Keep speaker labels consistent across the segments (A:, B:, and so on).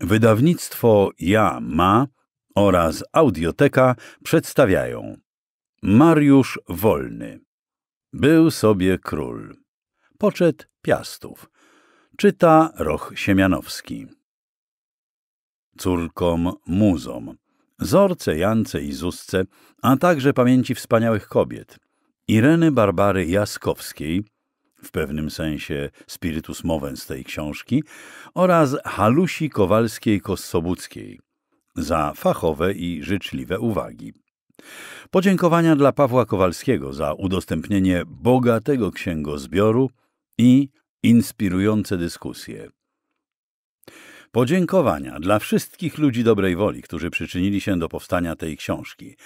A: Wydawnictwo Ja Ma oraz Audioteka przedstawiają Mariusz Wolny Był sobie król Poczet Piastów Czyta Roch Siemianowski Córkom muzom Zorce, Jance i Zusce, a także pamięci wspaniałych kobiet Ireny Barbary Jaskowskiej – w pewnym sensie spiritus mowens tej książki, oraz Halusi Kowalskiej-Kossobuckiej za fachowe i życzliwe uwagi. Podziękowania dla Pawła Kowalskiego za udostępnienie bogatego księgozbioru i inspirujące dyskusje. Podziękowania dla wszystkich ludzi dobrej woli, którzy przyczynili się do powstania tej książki.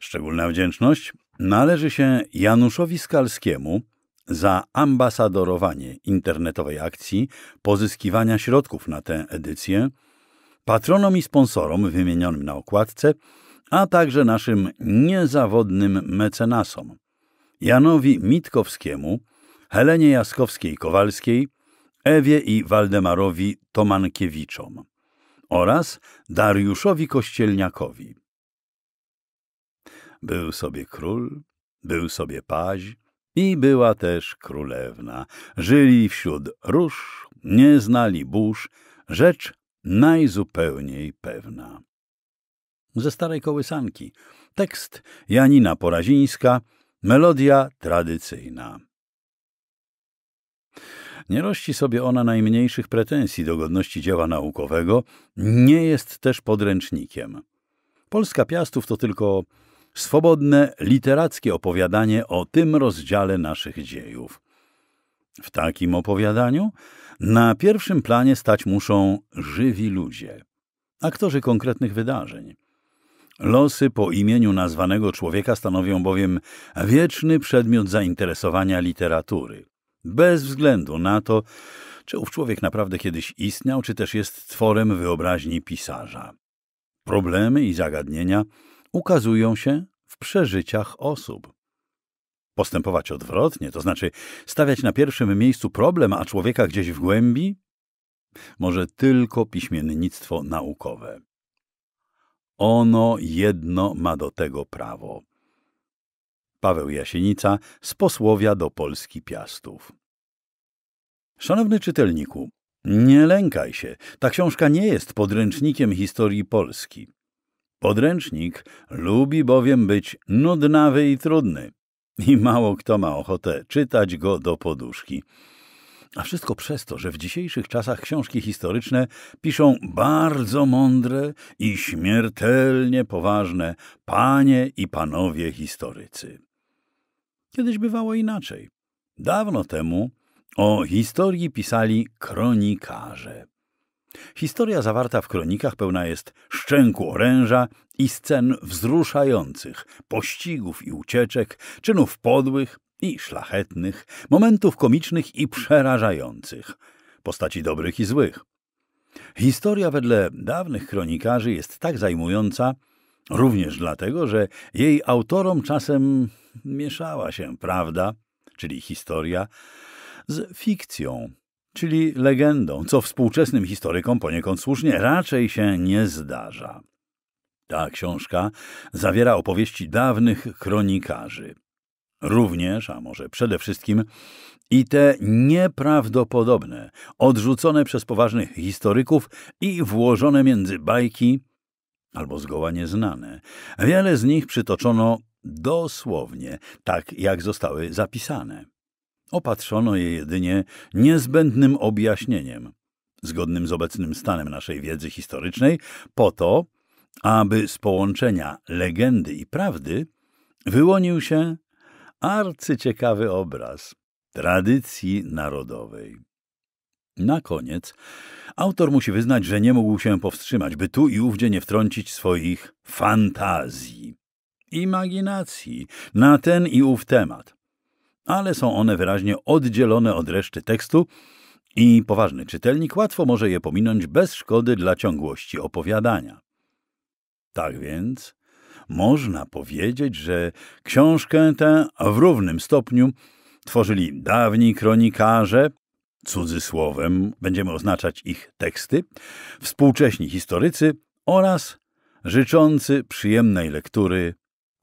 A: Szczególna wdzięczność należy się Januszowi Skalskiemu, za ambasadorowanie internetowej akcji pozyskiwania środków na tę edycję, patronom i sponsorom wymienionym na okładce, a także naszym niezawodnym mecenasom Janowi Mitkowskiemu, Helenie Jaskowskiej-Kowalskiej, Ewie i Waldemarowi Tomankiewiczom oraz Dariuszowi Kościelniakowi. Był sobie król, był sobie paź, i była też królewna. Żyli wśród róż, nie znali burz, rzecz najzupełniej pewna. Ze starej kołysanki. Tekst Janina Porazińska, melodia tradycyjna. Nie rości sobie ona najmniejszych pretensji do godności dzieła naukowego, nie jest też podręcznikiem. Polska Piastów to tylko swobodne, literackie opowiadanie o tym rozdziale naszych dziejów. W takim opowiadaniu na pierwszym planie stać muszą żywi ludzie, aktorzy konkretnych wydarzeń. Losy po imieniu nazwanego człowieka stanowią bowiem wieczny przedmiot zainteresowania literatury. Bez względu na to, czy ów człowiek naprawdę kiedyś istniał, czy też jest tworem wyobraźni pisarza. Problemy i zagadnienia ukazują się przeżyciach osób. Postępować odwrotnie, to znaczy stawiać na pierwszym miejscu problem, a człowieka gdzieś w głębi? Może tylko piśmiennictwo naukowe. Ono jedno ma do tego prawo. Paweł Jasienica z posłowia do Polski Piastów. Szanowny czytelniku, nie lękaj się, ta książka nie jest podręcznikiem historii Polski. Podręcznik lubi bowiem być nudnawy i trudny i mało kto ma ochotę czytać go do poduszki. A wszystko przez to, że w dzisiejszych czasach książki historyczne piszą bardzo mądre i śmiertelnie poważne panie i panowie historycy. Kiedyś bywało inaczej. Dawno temu o historii pisali kronikarze. Historia zawarta w kronikach pełna jest szczęku oręża i scen wzruszających, pościgów i ucieczek, czynów podłych i szlachetnych, momentów komicznych i przerażających, postaci dobrych i złych. Historia wedle dawnych kronikarzy jest tak zajmująca, również dlatego, że jej autorom czasem mieszała się prawda, czyli historia, z fikcją, czyli legendą, co współczesnym historykom poniekąd słusznie raczej się nie zdarza. Ta książka zawiera opowieści dawnych kronikarzy. Również, a może przede wszystkim, i te nieprawdopodobne, odrzucone przez poważnych historyków i włożone między bajki, albo zgoła nieznane. Wiele z nich przytoczono dosłownie, tak jak zostały zapisane. Opatrzono je jedynie niezbędnym objaśnieniem, zgodnym z obecnym stanem naszej wiedzy historycznej, po to, aby z połączenia legendy i prawdy wyłonił się arcyciekawy obraz tradycji narodowej. Na koniec autor musi wyznać, że nie mógł się powstrzymać, by tu i ówdzie nie wtrącić swoich fantazji, imaginacji na ten i ów temat ale są one wyraźnie oddzielone od reszty tekstu i poważny czytelnik łatwo może je pominąć bez szkody dla ciągłości opowiadania. Tak więc można powiedzieć, że książkę tę w równym stopniu tworzyli dawni kronikarze, cudzysłowem będziemy oznaczać ich teksty, współcześni historycy oraz życzący przyjemnej lektury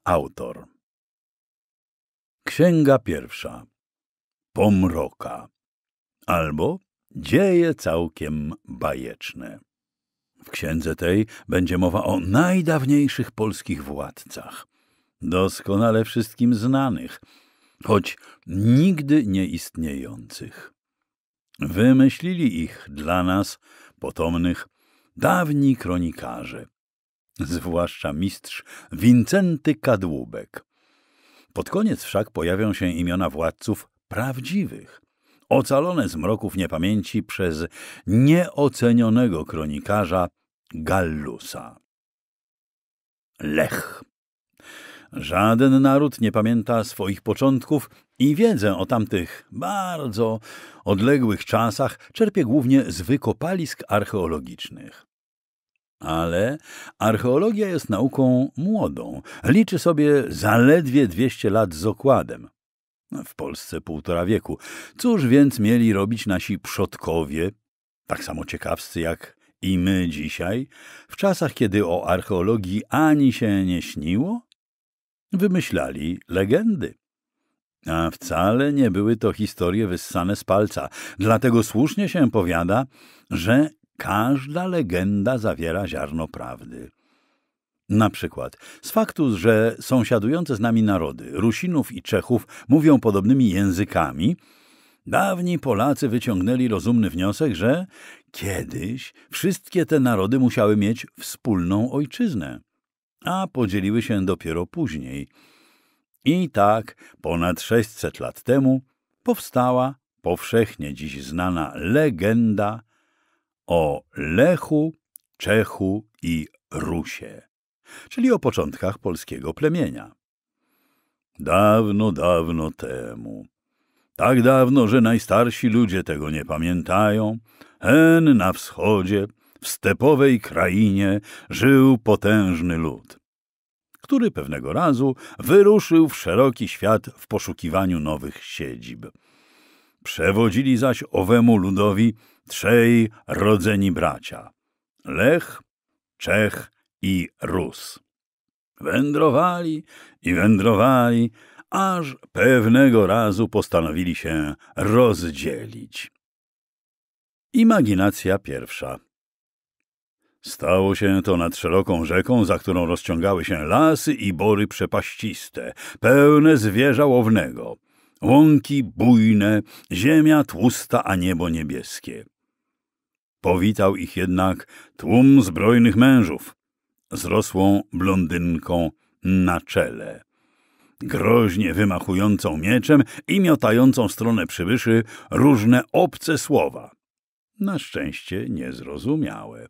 A: autor. Księga pierwsza. Pomroka. Albo dzieje całkiem bajeczne. W księdze tej będzie mowa o najdawniejszych polskich władcach, doskonale wszystkim znanych, choć nigdy nie istniejących. Wymyślili ich dla nas, potomnych, dawni kronikarze, zwłaszcza mistrz Wincenty Kadłubek pod koniec wszak pojawią się imiona władców prawdziwych, ocalone z mroków niepamięci przez nieocenionego kronikarza Gallusa. Lech. Żaden naród nie pamięta swoich początków i wiedzę o tamtych bardzo odległych czasach czerpie głównie z wykopalisk archeologicznych ale archeologia jest nauką młodą. Liczy sobie zaledwie 200 lat z okładem. No, w Polsce półtora wieku. Cóż więc mieli robić nasi przodkowie, tak samo ciekawscy jak i my dzisiaj, w czasach, kiedy o archeologii ani się nie śniło? Wymyślali legendy. A wcale nie były to historie wyssane z palca. Dlatego słusznie się powiada, że Każda legenda zawiera ziarno prawdy. Na przykład z faktu, że sąsiadujące z nami narody, Rusinów i Czechów, mówią podobnymi językami, dawni Polacy wyciągnęli rozumny wniosek, że kiedyś wszystkie te narody musiały mieć wspólną ojczyznę, a podzieliły się dopiero później. I tak ponad 600 lat temu powstała powszechnie dziś znana legenda o Lechu, Czechu i Rusie, czyli o początkach polskiego plemienia. Dawno, dawno temu, tak dawno, że najstarsi ludzie tego nie pamiętają, hen na wschodzie, w stepowej krainie, żył potężny lud, który pewnego razu wyruszył w szeroki świat w poszukiwaniu nowych siedzib. Przewodzili zaś owemu ludowi trzej rodzeni bracia Lech, Czech i Rus. Wędrowali i wędrowali, aż pewnego razu postanowili się rozdzielić. Imaginacja pierwsza. Stało się to nad szeroką rzeką, za którą rozciągały się lasy i bory przepaściste, pełne zwierza łownego. Łąki bujne, ziemia tłusta, a niebo niebieskie. Powitał ich jednak tłum zbrojnych mężów z rosłą blondynką na czele. Groźnie wymachującą mieczem i miotającą w stronę przybyszy różne obce słowa. Na szczęście niezrozumiałe.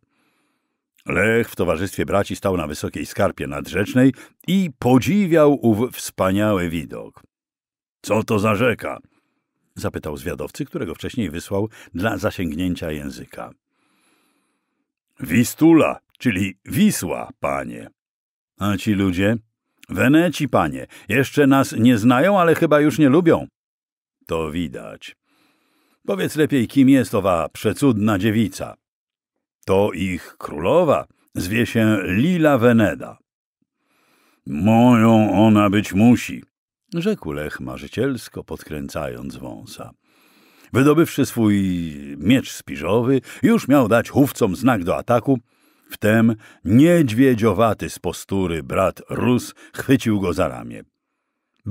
A: Lech w towarzystwie braci stał na wysokiej skarpie nadrzecznej i podziwiał ów wspaniały widok. — Co to za rzeka? — zapytał zwiadowcy, którego wcześniej wysłał dla zasięgnięcia języka. Wistula, czyli Wisła, panie. A ci ludzie? Weneci, panie. Jeszcze nas nie znają, ale chyba już nie lubią. To widać. Powiedz lepiej, kim jest owa przecudna dziewica. To ich królowa, zwie się Lila Weneda. Moją ona być musi, rzekł Lech marzycielsko, podkręcając wąsa. Wydobywszy swój miecz spiżowy, już miał dać chówcom znak do ataku, wtem niedźwiedziowaty z postury brat Rus chwycił go za ramię. —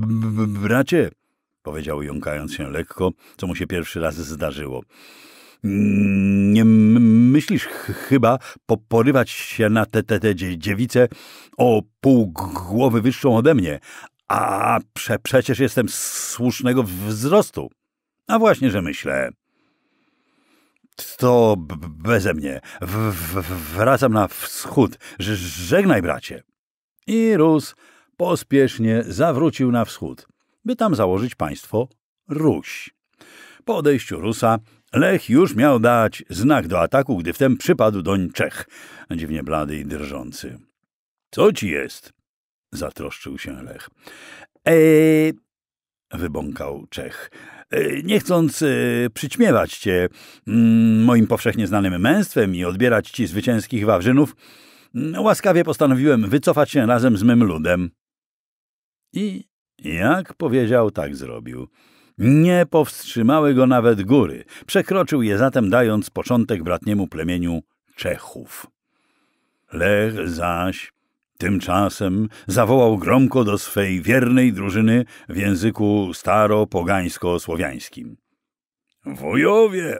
A: Bracie — powiedział jąkając się lekko, co mu się pierwszy raz zdarzyło — nie myślisz chyba poporywać się na tę te, te, te o pół głowy wyższą ode mnie, a prze, przecież jestem słusznego wzrostu. A właśnie, że myślę. To beze mnie. W wracam na wschód. Ż żegnaj, bracie. I rus pospiesznie zawrócił na wschód, by tam założyć państwo Ruś. Po odejściu Rusa Lech już miał dać znak do ataku, gdy wtem przypadł doń Czech, dziwnie blady i drżący. — Co ci jest? — zatroszczył się Lech. — Eee... — wybąkał Czech. E, nie chcąc e, przyćmiewać cię mm, moim powszechnie znanym męstwem i odbierać ci zwycięskich wawrzynów, mm, łaskawie postanowiłem wycofać się razem z mym ludem. I jak powiedział, tak zrobił. Nie powstrzymały go nawet góry. Przekroczył je zatem, dając początek bratniemu plemieniu Czechów. Lech zaś Tymczasem zawołał gromko do swej wiernej drużyny w języku staro-pogańsko-słowiańskim. Wujowie,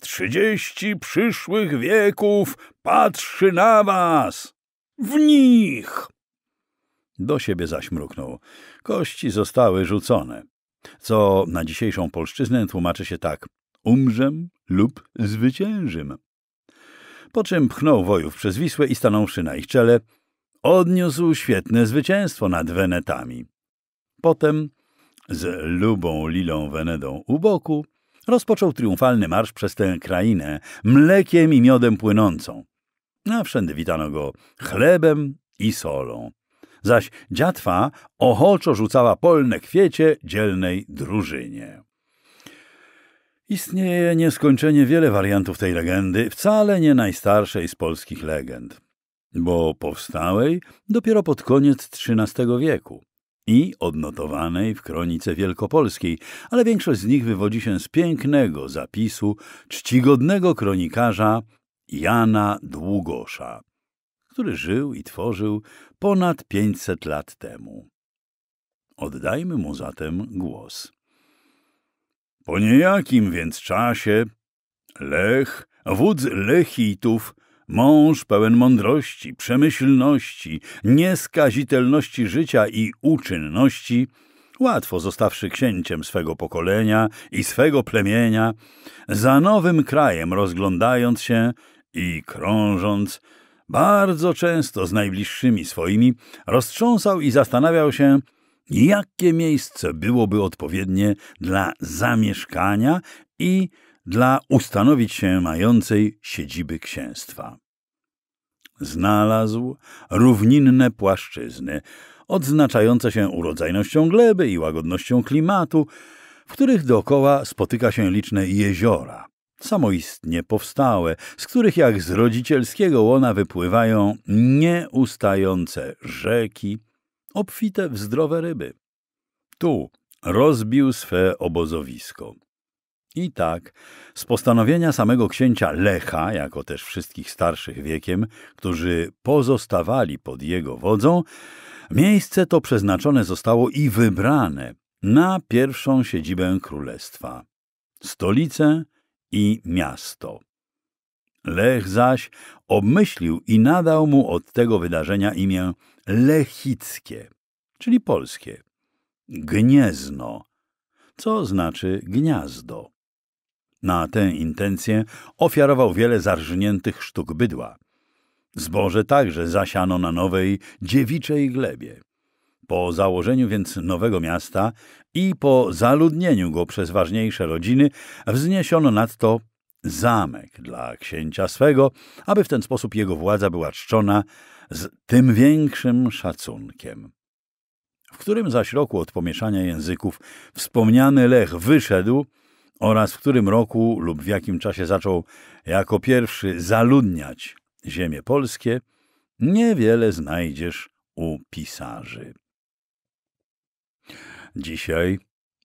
A: trzydzieści przyszłych wieków patrzy na was! W nich! Do siebie zaś mruknął. Kości zostały rzucone. Co na dzisiejszą polszczyznę tłumaczy się tak. Umrzem lub zwyciężym. Po czym pchnął wojów przez Wisłę i stanąwszy na ich czele, odniósł świetne zwycięstwo nad Wenetami. Potem z lubą Lilą Wenedą u boku rozpoczął triumfalny marsz przez tę krainę, mlekiem i miodem płynącą. A wszędzie witano go chlebem i solą. Zaś dziatwa ochoczo rzucała polne kwiecie dzielnej drużynie. Istnieje nieskończenie wiele wariantów tej legendy, wcale nie najstarszej z polskich legend bo powstałej dopiero pod koniec XIII wieku i odnotowanej w kronice wielkopolskiej, ale większość z nich wywodzi się z pięknego zapisu czcigodnego kronikarza Jana Długosza, który żył i tworzył ponad 500 lat temu. Oddajmy mu zatem głos. Po niejakim więc czasie Lech, wódz Lechitów, Mąż pełen mądrości, przemyślności, nieskazitelności życia i uczynności, łatwo zostawszy księciem swego pokolenia i swego plemienia, za nowym krajem rozglądając się i krążąc, bardzo często z najbliższymi swoimi, roztrząsał i zastanawiał się, jakie miejsce byłoby odpowiednie dla zamieszkania i dla ustanowić się mającej siedziby księstwa. Znalazł równinne płaszczyzny, odznaczające się urodzajnością gleby i łagodnością klimatu, w których dookoła spotyka się liczne jeziora, samoistnie powstałe, z których jak z rodzicielskiego łona wypływają nieustające rzeki, obfite w zdrowe ryby. Tu rozbił swe obozowisko. I tak, z postanowienia samego księcia Lecha, jako też wszystkich starszych wiekiem, którzy pozostawali pod jego wodzą, miejsce to przeznaczone zostało i wybrane na pierwszą siedzibę królestwa, stolicę i miasto. Lech zaś obmyślił i nadał mu od tego wydarzenia imię lechickie, czyli polskie. Gniezno, co znaczy gniazdo. Na tę intencję ofiarował wiele zarżniętych sztuk bydła. Zboże także zasiano na nowej, dziewiczej glebie. Po założeniu więc nowego miasta i po zaludnieniu go przez ważniejsze rodziny wzniesiono nadto zamek dla księcia swego, aby w ten sposób jego władza była czczona z tym większym szacunkiem. W którym zaś roku od pomieszania języków wspomniany Lech wyszedł oraz w którym roku lub w jakim czasie zaczął jako pierwszy zaludniać ziemie polskie, niewiele znajdziesz u pisarzy. Dzisiaj,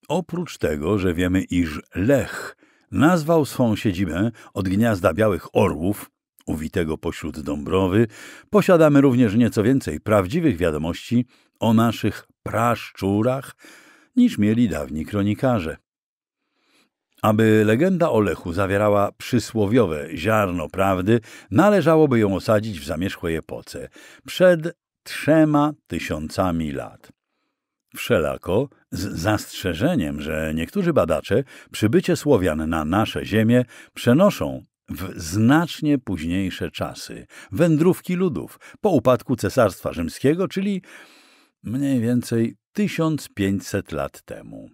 A: oprócz tego, że wiemy, iż Lech nazwał swą siedzibę od gniazda białych orłów, uwitego pośród Dąbrowy, posiadamy również nieco więcej prawdziwych wiadomości o naszych praszczurach niż mieli dawni kronikarze. Aby legenda o Lechu zawierała przysłowiowe ziarno prawdy, należałoby ją osadzić w zamierzchłej epoce, przed trzema tysiącami lat. Wszelako, z zastrzeżeniem, że niektórzy badacze przybycie Słowian na nasze ziemię przenoszą w znacznie późniejsze czasy wędrówki ludów po upadku Cesarstwa Rzymskiego, czyli mniej więcej 1500 lat temu.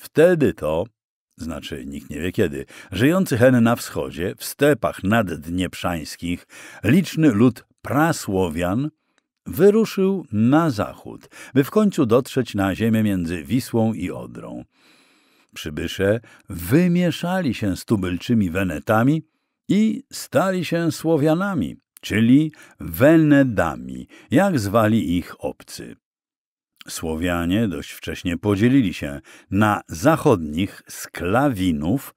A: Wtedy to znaczy nikt nie wie kiedy, żyjący hen na wschodzie, w stepach naddnieprzańskich, liczny lud prasłowian wyruszył na zachód, by w końcu dotrzeć na ziemię między Wisłą i Odrą. Przybysze wymieszali się z tubylczymi Wenetami i stali się Słowianami, czyli Wenedami, jak zwali ich obcy. Słowianie dość wcześnie podzielili się na zachodnich sklawinów,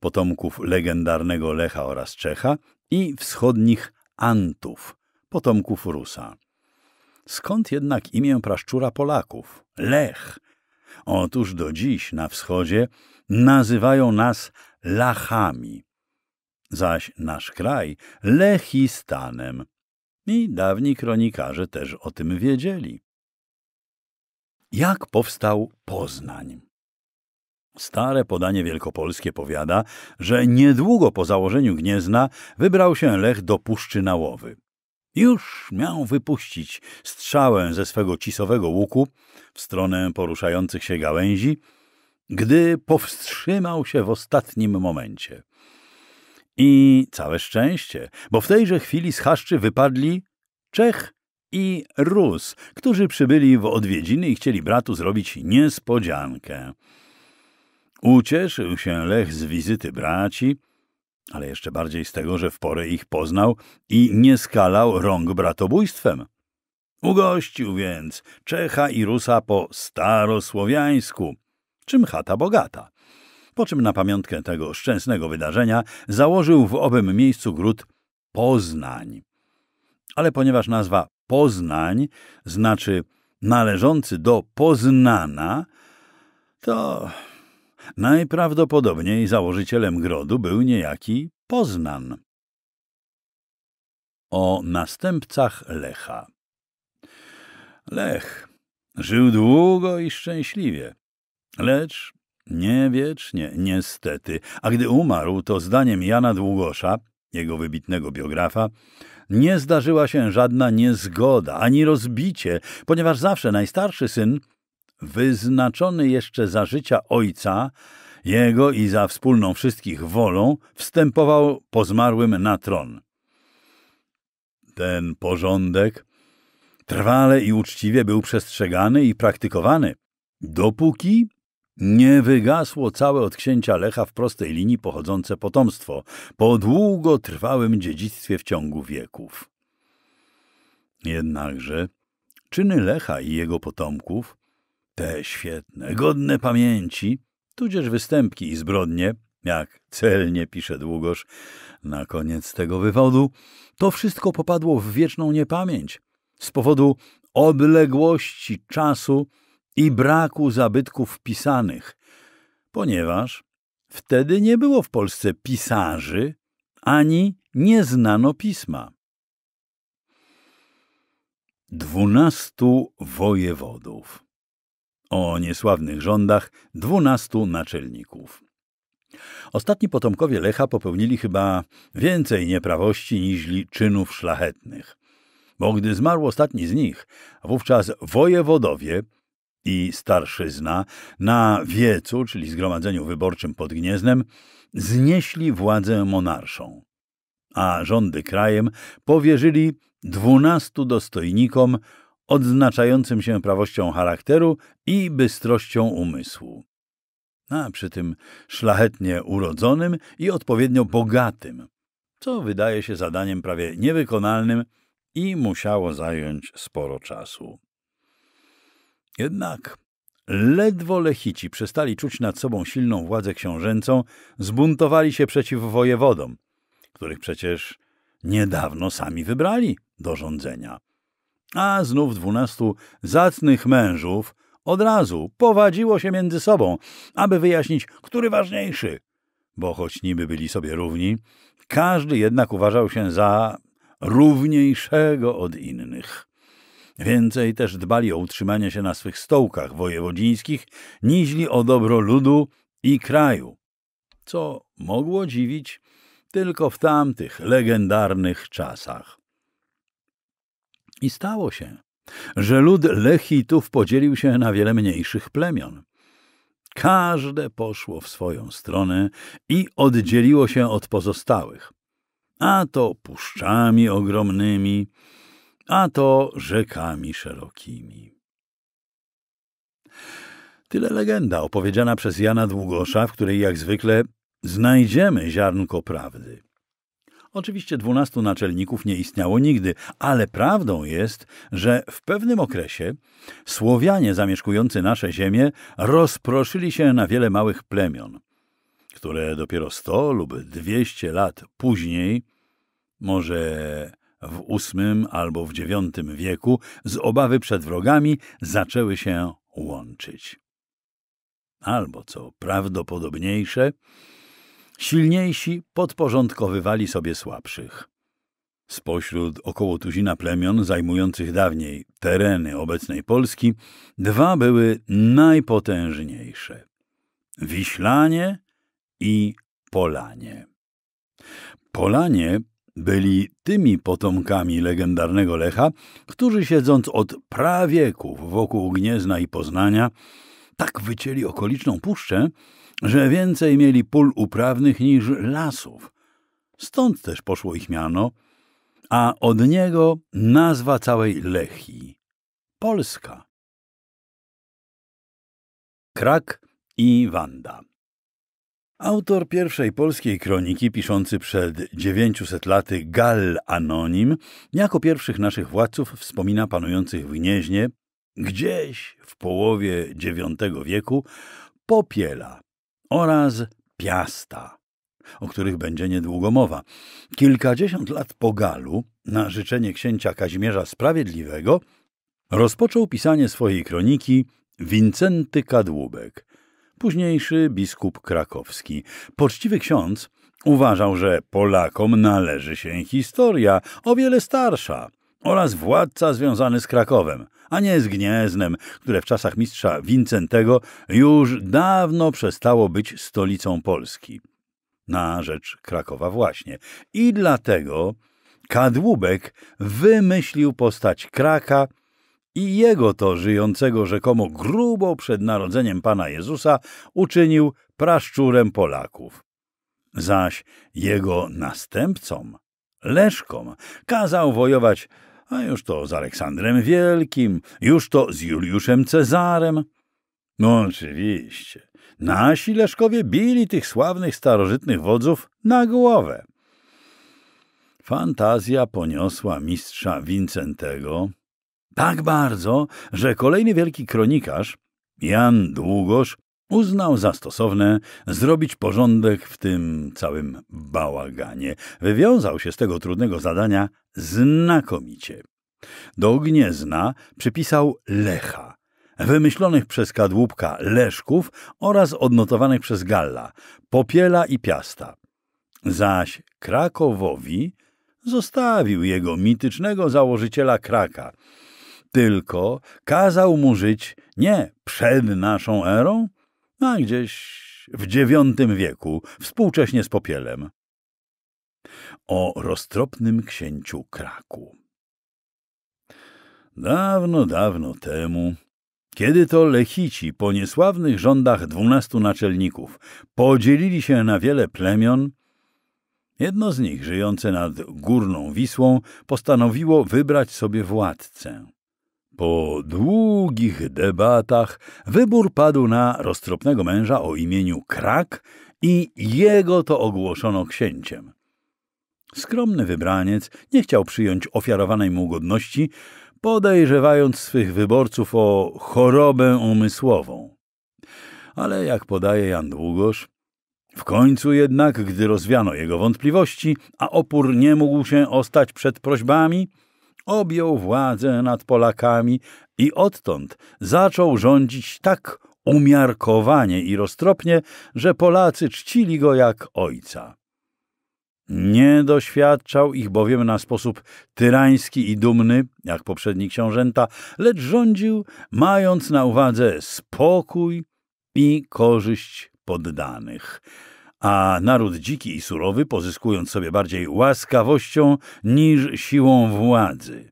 A: potomków legendarnego Lecha oraz Czecha, i wschodnich antów, potomków Rusa. Skąd jednak imię praszczura Polaków? Lech. Otóż do dziś na wschodzie nazywają nas Lachami, zaś nasz kraj Lechistanem. I dawni kronikarze też o tym wiedzieli. Jak powstał Poznań? Stare podanie wielkopolskie powiada, że niedługo po założeniu Gniezna wybrał się Lech do Puszczy Nałowy. Już miał wypuścić strzałę ze swego cisowego łuku w stronę poruszających się gałęzi, gdy powstrzymał się w ostatnim momencie. I całe szczęście, bo w tejże chwili z haszczy wypadli Czech i Rus, którzy przybyli w odwiedziny i chcieli bratu zrobić niespodziankę. Ucieszył się Lech z wizyty braci, ale jeszcze bardziej z tego, że w porę ich poznał i nie skalał rąk bratobójstwem. Ugościł więc Czecha i Rusa po starosłowiańsku, czym chata bogata. Po czym na pamiątkę tego szczęsnego wydarzenia założył w owym miejscu gród Poznań. Ale ponieważ nazwa Poznań znaczy należący do Poznana, to najprawdopodobniej założycielem grodu był niejaki Poznan. O następcach Lecha Lech żył długo i szczęśliwie, lecz nie wiecznie, niestety, a gdy umarł, to zdaniem Jana Długosza, jego wybitnego biografa, nie zdarzyła się żadna niezgoda ani rozbicie, ponieważ zawsze najstarszy syn, wyznaczony jeszcze za życia ojca, jego i za wspólną wszystkich wolą, wstępował po zmarłym na tron. Ten porządek trwale i uczciwie był przestrzegany i praktykowany, dopóki nie wygasło całe od księcia Lecha w prostej linii pochodzące potomstwo po długotrwałym dziedzictwie w ciągu wieków. Jednakże czyny Lecha i jego potomków, te świetne, godne pamięci, tudzież występki i zbrodnie, jak celnie pisze Długosz, na koniec tego wywodu, to wszystko popadło w wieczną niepamięć z powodu odległości czasu i braku zabytków pisanych, ponieważ wtedy nie było w Polsce pisarzy ani nie znano pisma. Dwunastu wojewodów o niesławnych rządach dwunastu naczelników. Ostatni potomkowie Lecha popełnili chyba więcej nieprawości niż czynów szlachetnych. Bo gdy zmarł ostatni z nich, wówczas wojewodowie i starszyzna na wiecu, czyli zgromadzeniu wyborczym pod Gnieznem, znieśli władzę monarszą, a rządy krajem powierzyli dwunastu dostojnikom odznaczającym się prawością charakteru i bystrością umysłu. A przy tym szlachetnie urodzonym i odpowiednio bogatym, co wydaje się zadaniem prawie niewykonalnym i musiało zająć sporo czasu. Jednak ledwo Lechici przestali czuć nad sobą silną władzę książęcą, zbuntowali się przeciw wojewodom, których przecież niedawno sami wybrali do rządzenia. A znów dwunastu zacnych mężów od razu powadziło się między sobą, aby wyjaśnić, który ważniejszy. Bo choć niby byli sobie równi, każdy jednak uważał się za równiejszego od innych. Więcej też dbali o utrzymanie się na swych stołkach wojewodzińskich, niźli o dobro ludu i kraju. Co mogło dziwić tylko w tamtych legendarnych czasach. I stało się, że lud Lechitów podzielił się na wiele mniejszych plemion. Każde poszło w swoją stronę i oddzieliło się od pozostałych. A to puszczami ogromnymi, a to rzekami szerokimi. Tyle legenda opowiedziana przez Jana Długosza, w której jak zwykle znajdziemy ziarnko prawdy. Oczywiście dwunastu naczelników nie istniało nigdy, ale prawdą jest, że w pewnym okresie Słowianie zamieszkujący nasze ziemię rozproszyli się na wiele małych plemion, które dopiero 100 lub 200 lat później, może w VIII albo w IX wieku z obawy przed wrogami zaczęły się łączyć. Albo, co prawdopodobniejsze, silniejsi podporządkowywali sobie słabszych. Spośród około tuzina plemion zajmujących dawniej tereny obecnej Polski, dwa były najpotężniejsze – Wiślanie i Polanie. Polanie byli tymi potomkami legendarnego Lecha, którzy siedząc od prawieków wokół Gniezna i Poznania, tak wycięli okoliczną puszczę, że więcej mieli pól uprawnych niż lasów. Stąd też poszło ich miano, a od niego nazwa całej Lechi. Polska. Krak i Wanda Autor pierwszej polskiej kroniki, piszący przed 900 laty Gal Anonim, jako pierwszych naszych władców wspomina panujących w Gnieźnie, gdzieś w połowie IX wieku, Popiela oraz Piasta, o których będzie niedługo mowa. Kilkadziesiąt lat po Galu, na życzenie księcia Kazimierza Sprawiedliwego, rozpoczął pisanie swojej kroniki Wincenty Kadłubek – późniejszy biskup krakowski. Poczciwy ksiądz uważał, że Polakom należy się historia o wiele starsza oraz władca związany z Krakowem, a nie z Gnieznem, które w czasach mistrza Wincentego już dawno przestało być stolicą Polski. Na rzecz Krakowa właśnie. I dlatego Kadłubek wymyślił postać Kraka i jego to żyjącego rzekomo grubo przed narodzeniem Pana Jezusa uczynił praszczurem Polaków. Zaś jego następcom, Leszkom, kazał wojować, a już to z Aleksandrem Wielkim, już to z Juliuszem Cezarem. No oczywiście, nasi Leszkowie bili tych sławnych starożytnych wodzów na głowę. Fantazja poniosła mistrza Wincentego, tak bardzo, że kolejny wielki kronikarz, Jan Długosz, uznał za stosowne zrobić porządek w tym całym bałaganie. Wywiązał się z tego trudnego zadania znakomicie. Do Gniezna przypisał Lecha, wymyślonych przez Kadłubka Leszków oraz odnotowanych przez Galla, Popiela i Piasta. Zaś Krakowowi zostawił jego mitycznego założyciela Kraka – tylko kazał mu żyć nie przed naszą erą, a gdzieś w IX wieku, współcześnie z popielem. O roztropnym księciu Kraku Dawno, dawno temu, kiedy to Lechici po niesławnych rządach dwunastu naczelników podzielili się na wiele plemion, jedno z nich, żyjące nad Górną Wisłą, postanowiło wybrać sobie władcę. Po długich debatach wybór padł na roztropnego męża o imieniu Krak i jego to ogłoszono księciem. Skromny wybraniec nie chciał przyjąć ofiarowanej mu godności, podejrzewając swych wyborców o chorobę umysłową. Ale jak podaje Jan Długosz, w końcu jednak, gdy rozwiano jego wątpliwości, a opór nie mógł się ostać przed prośbami, objął władzę nad Polakami i odtąd zaczął rządzić tak umiarkowanie i roztropnie, że Polacy czcili go jak ojca. Nie doświadczał ich bowiem na sposób tyrański i dumny, jak poprzedni książęta, lecz rządził, mając na uwadze spokój i korzyść poddanych a naród dziki i surowy, pozyskując sobie bardziej łaskawością niż siłą władzy.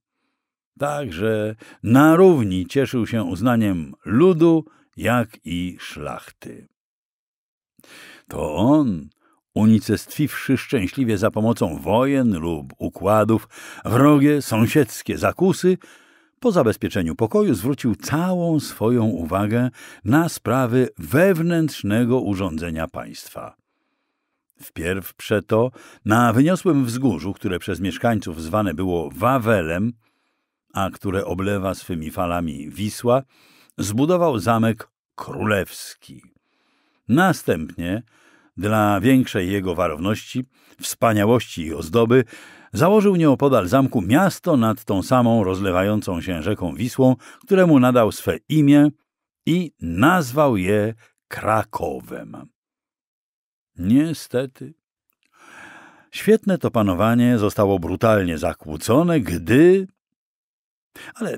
A: Także na równi cieszył się uznaniem ludu, jak i szlachty. To on, unicestwiwszy szczęśliwie za pomocą wojen lub układów wrogie sąsiedzkie zakusy, po zabezpieczeniu pokoju zwrócił całą swoją uwagę na sprawy wewnętrznego urządzenia państwa. Wpierw przeto na wyniosłym wzgórzu, które przez mieszkańców zwane było Wawelem, a które oblewa swymi falami Wisła, zbudował zamek królewski. Następnie, dla większej jego warowności, wspaniałości i ozdoby, założył nieopodal zamku miasto nad tą samą rozlewającą się rzeką Wisłą, któremu nadał swe imię i nazwał je Krakowem. Niestety. Świetne to panowanie zostało brutalnie zakłócone, gdy... Ale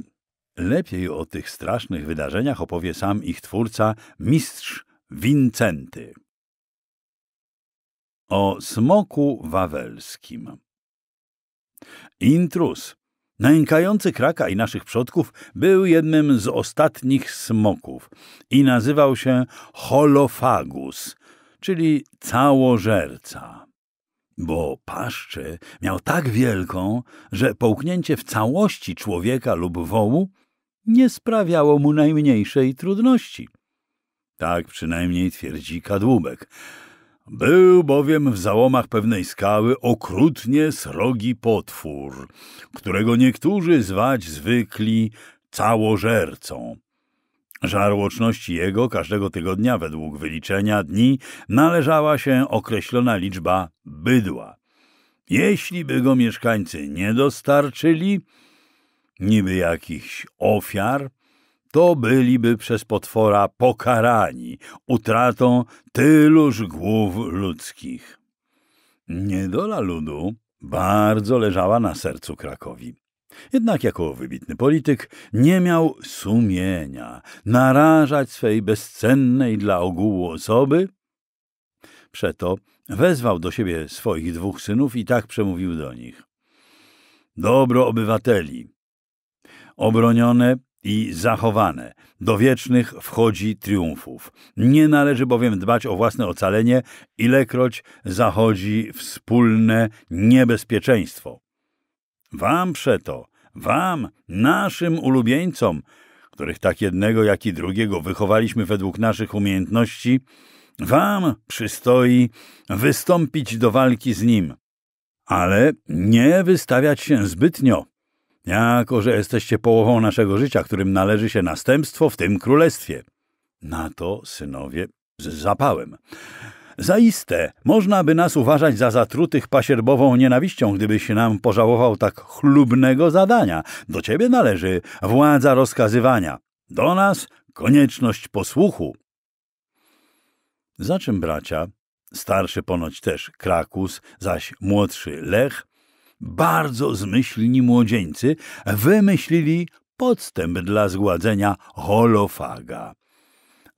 A: lepiej o tych strasznych wydarzeniach opowie sam ich twórca, mistrz Wincenty. O smoku wawelskim. Intrus, nękający kraka i naszych przodków, był jednym z ostatnich smoków i nazywał się Holofagus, czyli całożerca. Bo paszczy miał tak wielką, że połknięcie w całości człowieka lub wołu nie sprawiało mu najmniejszej trudności. Tak przynajmniej twierdzi kadłubek. Był bowiem w załomach pewnej skały okrutnie srogi potwór, którego niektórzy zwać zwykli całożercą, Żarłoczności jego każdego tygodnia według wyliczenia dni należała się określona liczba bydła. Jeśli by go mieszkańcy nie dostarczyli, niby jakichś ofiar, to byliby przez potwora pokarani utratą tyluż głów ludzkich. Niedola ludu bardzo leżała na sercu Krakowi. Jednak jako wybitny polityk nie miał sumienia narażać swej bezcennej dla ogółu osoby. Przeto wezwał do siebie swoich dwóch synów i tak przemówił do nich. Dobro obywateli, obronione i zachowane. Do wiecznych wchodzi triumfów. Nie należy bowiem dbać o własne ocalenie, ilekroć zachodzi wspólne niebezpieczeństwo. Wam przeto, wam, naszym ulubieńcom, których tak jednego, jak i drugiego wychowaliśmy według naszych umiejętności, wam przystoi wystąpić do walki z nim. Ale nie wystawiać się zbytnio, jako że jesteście połową naszego życia, którym należy się następstwo w tym królestwie. Na to synowie z zapałem. Zaiste, można by nas uważać za zatrutych pasierbową nienawiścią, gdybyś nam pożałował tak chlubnego zadania. Do ciebie należy władza rozkazywania, do nas konieczność posłuchu. Za czym bracia, starszy ponoć też Krakus, zaś młodszy Lech, bardzo zmyślni młodzieńcy wymyślili podstęp dla zgładzenia holofaga.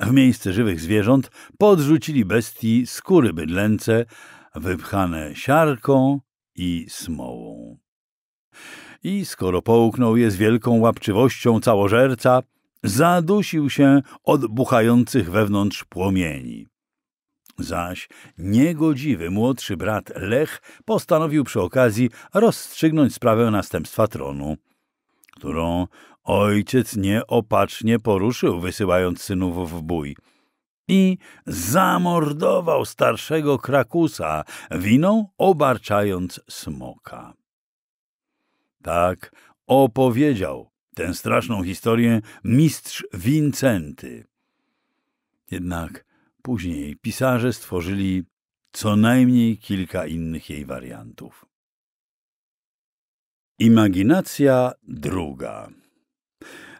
A: W miejsce żywych zwierząt podrzucili bestii skóry bydlęce, wypchane siarką i smołą. I skoro połknął je z wielką łapczywością całożerca, zadusił się od buchających wewnątrz płomieni. Zaś niegodziwy młodszy brat Lech postanowił przy okazji rozstrzygnąć sprawę następstwa tronu, którą ojciec nieopatrznie poruszył, wysyłając synów w bój. I zamordował starszego Krakusa, winą obarczając smoka. Tak opowiedział tę straszną historię mistrz Wincenty. Jednak później pisarze stworzyli co najmniej kilka innych jej wariantów. Imaginacja druga.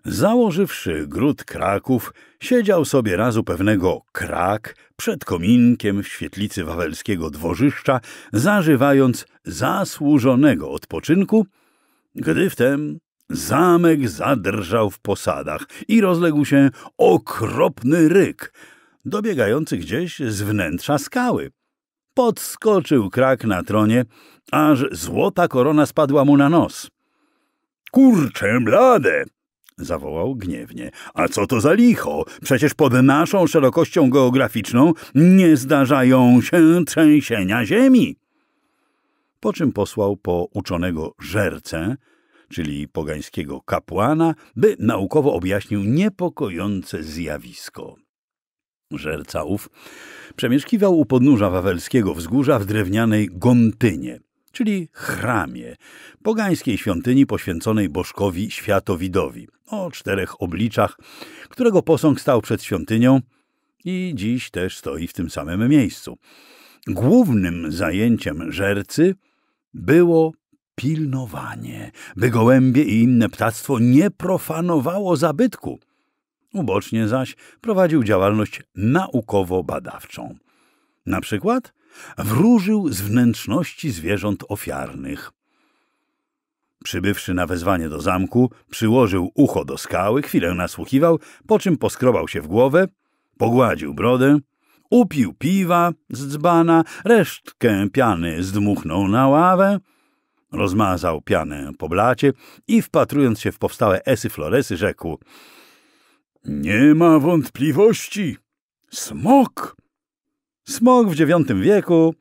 A: Założywszy gród Kraków, siedział sobie razu pewnego krak przed kominkiem w świetlicy wawelskiego dworzyszcza, zażywając zasłużonego odpoczynku, gdy wtem zamek zadrżał w posadach i rozległ się okropny ryk, dobiegający gdzieś z wnętrza skały. Podskoczył krak na tronie, aż złota korona spadła mu na nos. Kurczę blade! zawołał gniewnie. A co to za licho? Przecież pod naszą szerokością geograficzną nie zdarzają się trzęsienia ziemi. Po czym posłał po uczonego żerce, czyli pogańskiego kapłana, by naukowo objaśnił niepokojące zjawisko. Żercałów przemieszkiwał u podnóża wawelskiego wzgórza w drewnianej Gontynie, czyli chramie, pogańskiej świątyni poświęconej bożkowi światowidowi, o czterech obliczach, którego posąg stał przed świątynią i dziś też stoi w tym samym miejscu. Głównym zajęciem żercy było pilnowanie, by gołębie i inne ptactwo nie profanowało zabytku. Ubocznie zaś prowadził działalność naukowo-badawczą. Na przykład wróżył z wnętrzności zwierząt ofiarnych. Przybywszy na wezwanie do zamku, przyłożył ucho do skały, chwilę nasłuchiwał, po czym poskrobał się w głowę, pogładził brodę, upił piwa z dzbana, resztkę piany zdmuchnął na ławę, rozmazał pianę po blacie i wpatrując się w powstałe esy floresy rzekł Nie ma wątpliwości! Smok! Smok w dziewiątym wieku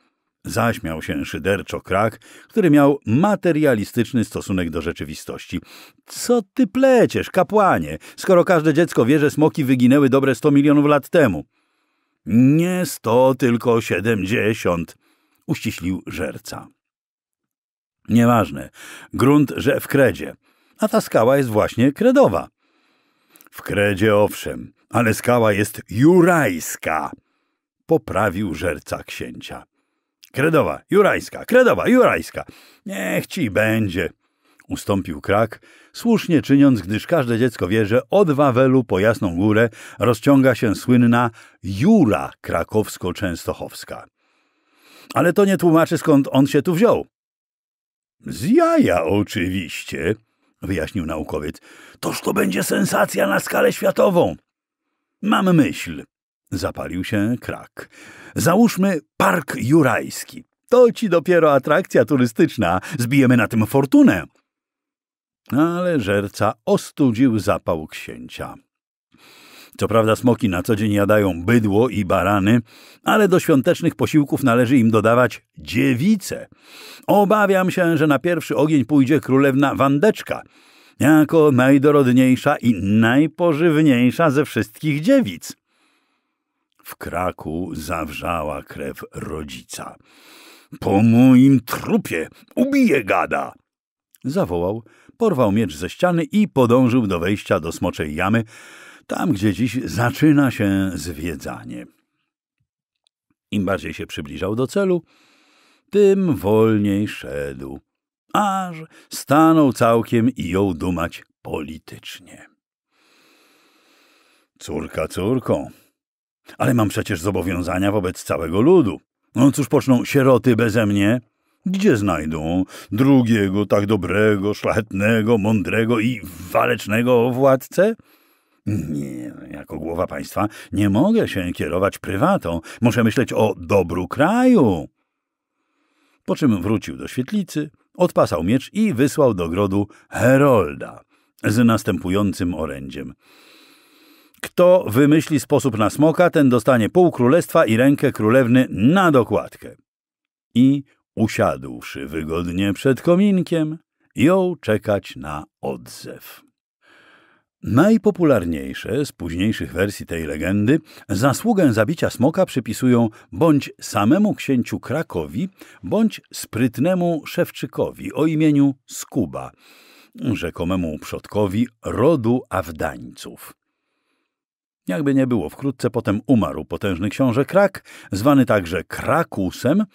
A: Zaśmiał się szyderczo krak, który miał materialistyczny stosunek do rzeczywistości. Co ty pleciesz, kapłanie, skoro każde dziecko wie, że smoki wyginęły dobre sto milionów lat temu? Nie sto, tylko siedemdziesiąt, uściślił żerca. Nieważne, grunt, że w kredzie, a ta skała jest właśnie kredowa. W kredzie owszem, ale skała jest jurajska, poprawił żerca księcia kredowa, jurajska, kredowa, jurajska. Niech ci będzie. Ustąpił krak, słusznie czyniąc, gdyż każde dziecko wie, że od Wawelu po Jasną Górę rozciąga się słynna Jura krakowsko-częstochowska. Ale to nie tłumaczy, skąd on się tu wziął. Z jaja oczywiście, wyjaśnił naukowiec. Toż to będzie sensacja na skalę światową. Mam myśl. Zapalił się krak. Załóżmy Park Jurajski. To ci dopiero atrakcja turystyczna. Zbijemy na tym fortunę. Ale żerca ostudził zapał księcia. Co prawda smoki na co dzień jadają bydło i barany, ale do świątecznych posiłków należy im dodawać dziewice. Obawiam się, że na pierwszy ogień pójdzie królewna Wandeczka, jako najdorodniejsza i najpożywniejsza ze wszystkich dziewic. W kraku zawrzała krew rodzica. Po moim trupie ubije gada! Zawołał, porwał miecz ze ściany i podążył do wejścia do smoczej jamy, tam gdzie dziś zaczyna się zwiedzanie. Im bardziej się przybliżał do celu, tym wolniej szedł, aż stanął całkiem i jął dumać politycznie. Córka córką, ale mam przecież zobowiązania wobec całego ludu. No cóż poczną sieroty beze mnie? Gdzie znajdą drugiego tak dobrego, szlachetnego, mądrego i walecznego władcę? Nie, jako głowa państwa nie mogę się kierować prywatą. Muszę myśleć o dobru kraju. Po czym wrócił do świetlicy, odpasał miecz i wysłał do grodu Herolda z następującym orędziem – kto wymyśli sposób na smoka, ten dostanie pół królestwa i rękę królewny na dokładkę. I usiadłszy wygodnie przed kominkiem, jął czekać na odzew. Najpopularniejsze z późniejszych wersji tej legendy zasługę zabicia smoka przypisują bądź samemu księciu Krakowi, bądź sprytnemu szewczykowi o imieniu Skuba, rzekomemu przodkowi rodu Awdańców. Jakby nie było, wkrótce potem umarł potężny książę Krak, zwany także Krakusem,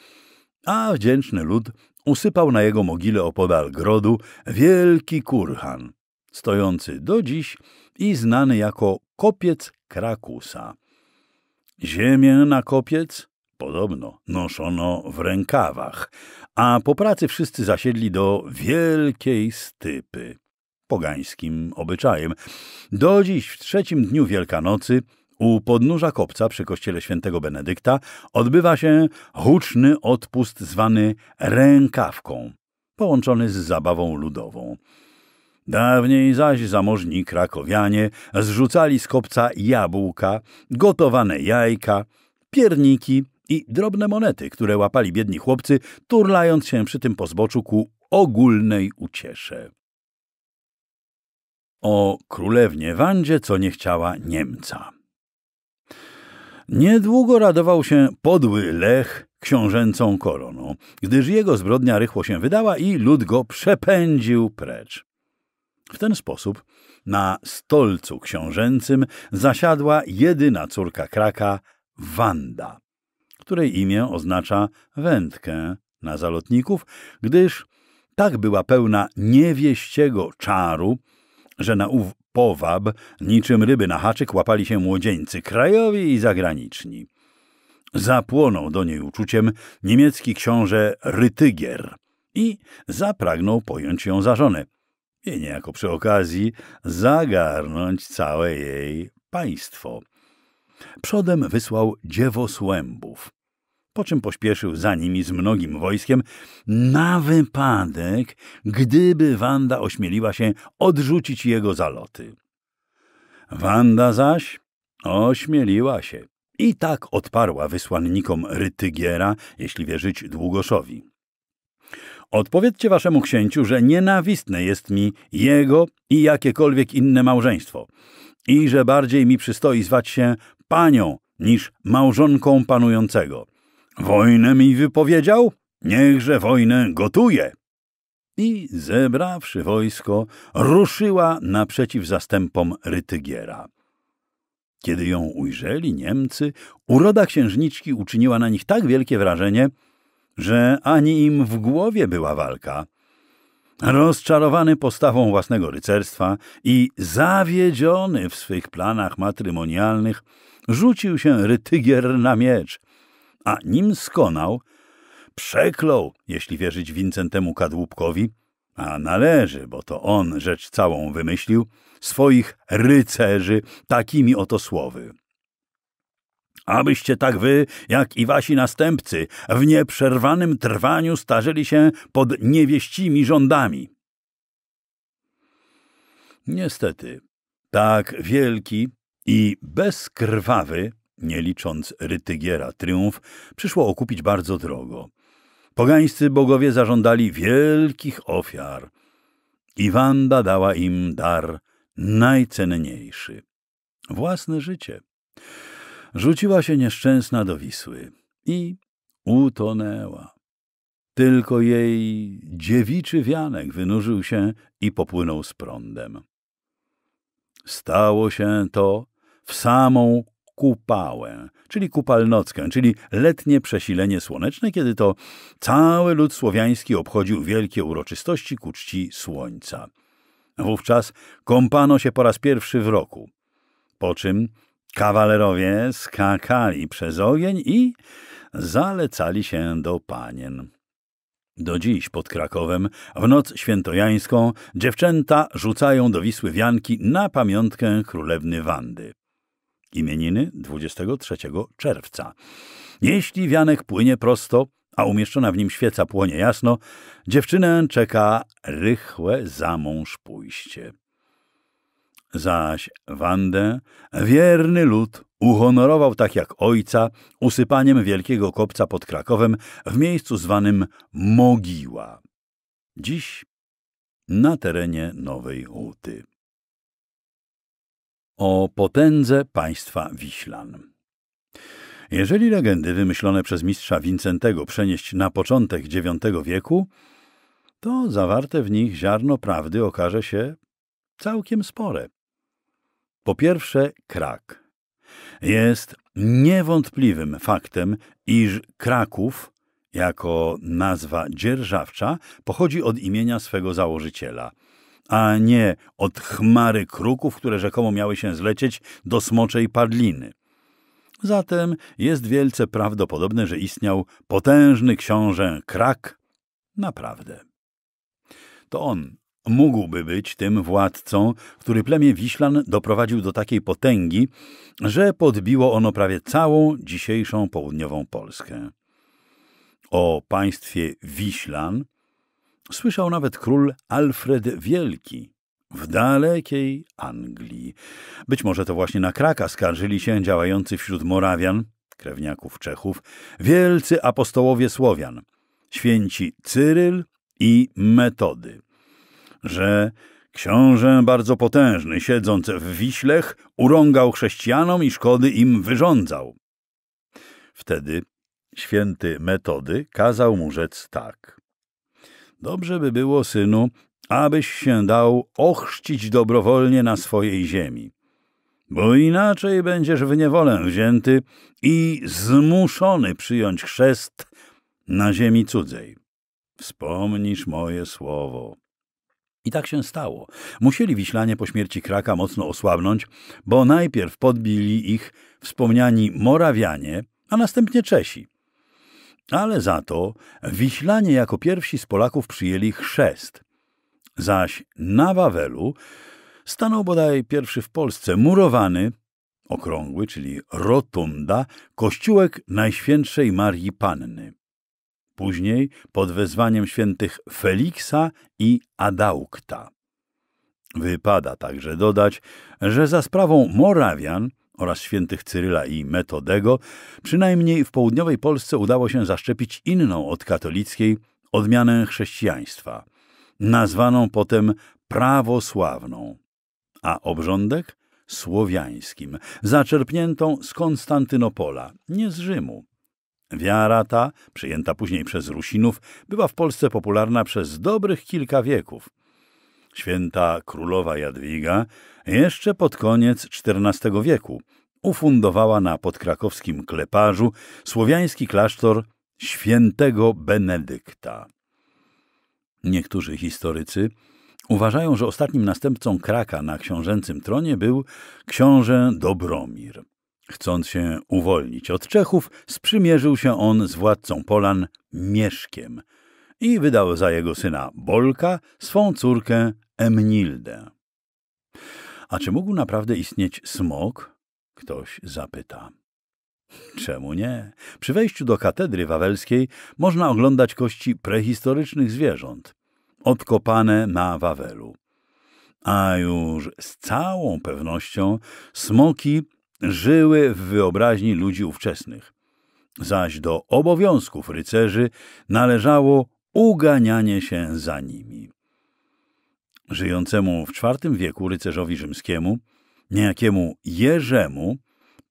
A: a wdzięczny lud usypał na jego mogile opodal grodu wielki kurhan, stojący do dziś i znany jako kopiec Krakusa. Ziemię na kopiec podobno noszono w rękawach, a po pracy wszyscy zasiedli do wielkiej stypy pogańskim obyczajem. Do dziś, w trzecim dniu Wielkanocy, u podnóża kopca przy kościele świętego Benedykta odbywa się huczny odpust zwany rękawką, połączony z zabawą ludową. Dawniej zaś zamożni krakowianie zrzucali z kopca jabłka, gotowane jajka, pierniki i drobne monety, które łapali biedni chłopcy, turlając się przy tym po zboczu ku ogólnej uciesze o królewnie Wandzie, co nie chciała Niemca. Niedługo radował się podły Lech książęcą koroną, gdyż jego zbrodnia rychło się wydała i lud go przepędził precz. W ten sposób na stolcu książęcym zasiadła jedyna córka Kraka, Wanda, której imię oznacza wędkę na zalotników, gdyż tak była pełna niewieściego czaru, że na ów powab niczym ryby na haczyk łapali się młodzieńcy krajowi i zagraniczni. Zapłonął do niej uczuciem niemiecki książę Rytygier i zapragnął pojąć ją za żonę i niejako przy okazji zagarnąć całe jej państwo. Przodem wysłał dziewosłębów, po czym pośpieszył za nimi z mnogim wojskiem na wypadek, gdyby Wanda ośmieliła się odrzucić jego zaloty. Wanda zaś ośmieliła się i tak odparła wysłannikom Rytygiera, jeśli wierzyć Długoszowi. Odpowiedzcie waszemu księciu, że nienawistne jest mi jego i jakiekolwiek inne małżeństwo i że bardziej mi przystoi zwać się panią niż małżonką panującego – Wojnę mi wypowiedział? Niechże wojnę gotuje! I zebrawszy wojsko, ruszyła naprzeciw zastępom Rytygiera. Kiedy ją ujrzeli Niemcy, uroda księżniczki uczyniła na nich tak wielkie wrażenie, że ani im w głowie była walka. Rozczarowany postawą własnego rycerstwa i zawiedziony w swych planach matrymonialnych, rzucił się Rytygier na miecz, a nim skonał, przeklął, jeśli wierzyć Wincentemu Kadłubkowi, a należy, bo to on rzecz całą wymyślił, swoich rycerzy takimi oto słowy. Abyście tak wy, jak i wasi następcy, w nieprzerwanym trwaniu starzeli się pod niewieścimi rządami. Niestety, tak wielki i bezkrwawy nie licząc Rytygiera triumf, przyszło okupić bardzo drogo. Pogańscy bogowie zażądali wielkich ofiar. Iwanda dała im dar najcenniejszy — własne życie. Rzuciła się nieszczęsna do Wisły i utonęła. Tylko jej dziewiczy wianek wynurzył się i popłynął z prądem. Stało się to w samą kupałę, czyli kupalnockę, czyli letnie przesilenie słoneczne, kiedy to cały lud słowiański obchodził wielkie uroczystości ku czci słońca. Wówczas kąpano się po raz pierwszy w roku, po czym kawalerowie skakali przez ogień i zalecali się do panien. Do dziś pod Krakowem w noc świętojańską dziewczęta rzucają do Wisły wianki na pamiątkę królewny Wandy. Imieniny 23 czerwca. Jeśli wianek płynie prosto, a umieszczona w nim świeca płonie jasno, dziewczynę czeka rychłe za mąż pójście. Zaś Wandę wierny lud uhonorował tak jak ojca usypaniem wielkiego kopca pod Krakowem w miejscu zwanym Mogiła. Dziś na terenie Nowej Huty o potędze państwa Wiślan. Jeżeli legendy wymyślone przez mistrza Wincentego przenieść na początek IX wieku, to zawarte w nich ziarno prawdy okaże się całkiem spore. Po pierwsze, Krak. Jest niewątpliwym faktem, iż Kraków, jako nazwa dzierżawcza, pochodzi od imienia swego założyciela – a nie od chmary kruków, które rzekomo miały się zlecieć do smoczej padliny. Zatem jest wielce prawdopodobne, że istniał potężny książę Krak naprawdę. To on mógłby być tym władcą, który plemię Wiślan doprowadził do takiej potęgi, że podbiło ono prawie całą dzisiejszą południową Polskę. O państwie Wiślan Słyszał nawet król Alfred Wielki w dalekiej Anglii. Być może to właśnie na Kraka skarżyli się działający wśród Morawian, krewniaków Czechów, wielcy apostołowie Słowian, święci Cyryl i Metody, że książę bardzo potężny, siedząc w Wiślech, urągał chrześcijanom i szkody im wyrządzał. Wtedy święty Metody kazał mu rzec tak – Dobrze by było, synu, abyś się dał ochrzcić dobrowolnie na swojej ziemi, bo inaczej będziesz w niewolę wzięty i zmuszony przyjąć chrzest na ziemi cudzej. Wspomnisz moje słowo. I tak się stało. Musieli Wiślanie po śmierci Kraka mocno osłabnąć, bo najpierw podbili ich wspomniani Morawianie, a następnie Czesi. Ale za to Wiślanie jako pierwsi z Polaków przyjęli chrzest. Zaś na Wawelu stanął bodaj pierwszy w Polsce murowany, okrągły, czyli rotunda, kościółek Najświętszej Marii Panny. Później pod wezwaniem świętych Feliksa i Adaukta. Wypada także dodać, że za sprawą Morawian oraz świętych Cyryla i Metodego, przynajmniej w południowej Polsce udało się zaszczepić inną od katolickiej odmianę chrześcijaństwa, nazwaną potem prawosławną, a obrządek słowiańskim, zaczerpniętą z Konstantynopola, nie z Rzymu. Wiara ta, przyjęta później przez Rusinów, była w Polsce popularna przez dobrych kilka wieków. Święta królowa Jadwiga jeszcze pod koniec XIV wieku ufundowała na podkrakowskim Kleparzu słowiański klasztor świętego Benedykta. Niektórzy historycy uważają, że ostatnim następcą Kraka na książęcym tronie był książę Dobromir. Chcąc się uwolnić od Czechów, sprzymierzył się on z władcą Polan Mieszkiem i wydał za jego syna Bolka swą córkę Emnildę. A czy mógł naprawdę istnieć smok? Ktoś zapyta. Czemu nie? Przy wejściu do katedry wawelskiej można oglądać kości prehistorycznych zwierząt, odkopane na Wawelu. A już z całą pewnością smoki żyły w wyobraźni ludzi ówczesnych. Zaś do obowiązków rycerzy należało uganianie się za nimi żyjącemu w IV wieku rycerzowi rzymskiemu, niejakiemu Jerzemu,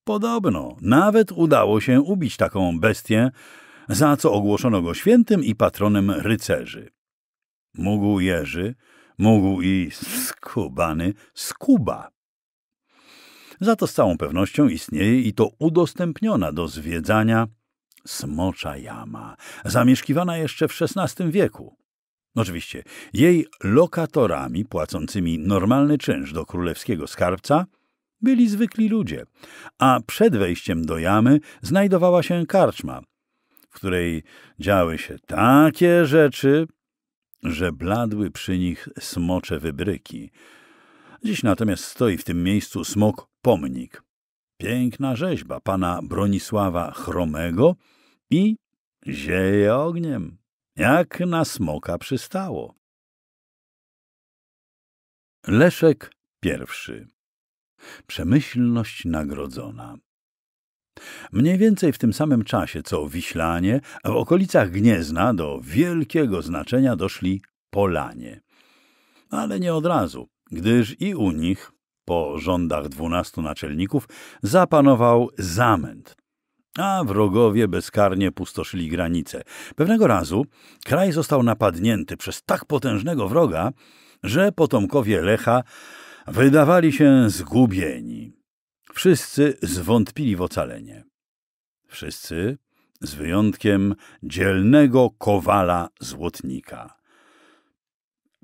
A: podobno nawet udało się ubić taką bestię, za co ogłoszono go świętym i patronem rycerzy. Mógł Jerzy, mógł i skubany skuba. Za to z całą pewnością istnieje i to udostępniona do zwiedzania smocza jama, zamieszkiwana jeszcze w XVI wieku. Oczywiście, jej lokatorami płacącymi normalny czynsz do królewskiego skarbca byli zwykli ludzie, a przed wejściem do jamy znajdowała się karczma, w której działy się takie rzeczy, że bladły przy nich smocze wybryki. Dziś natomiast stoi w tym miejscu smok pomnik. Piękna rzeźba pana Bronisława Chromego i zieje ogniem jak na smoka przystało. Leszek pierwszy. Przemyślność nagrodzona. Mniej więcej w tym samym czasie co Wiślanie, a w okolicach Gniezna do wielkiego znaczenia doszli Polanie. Ale nie od razu, gdyż i u nich, po rządach dwunastu naczelników, zapanował zamęt a wrogowie bezkarnie pustoszyli granice. Pewnego razu kraj został napadnięty przez tak potężnego wroga, że potomkowie Lecha wydawali się zgubieni. Wszyscy zwątpili w ocalenie. Wszyscy, z wyjątkiem dzielnego kowala złotnika.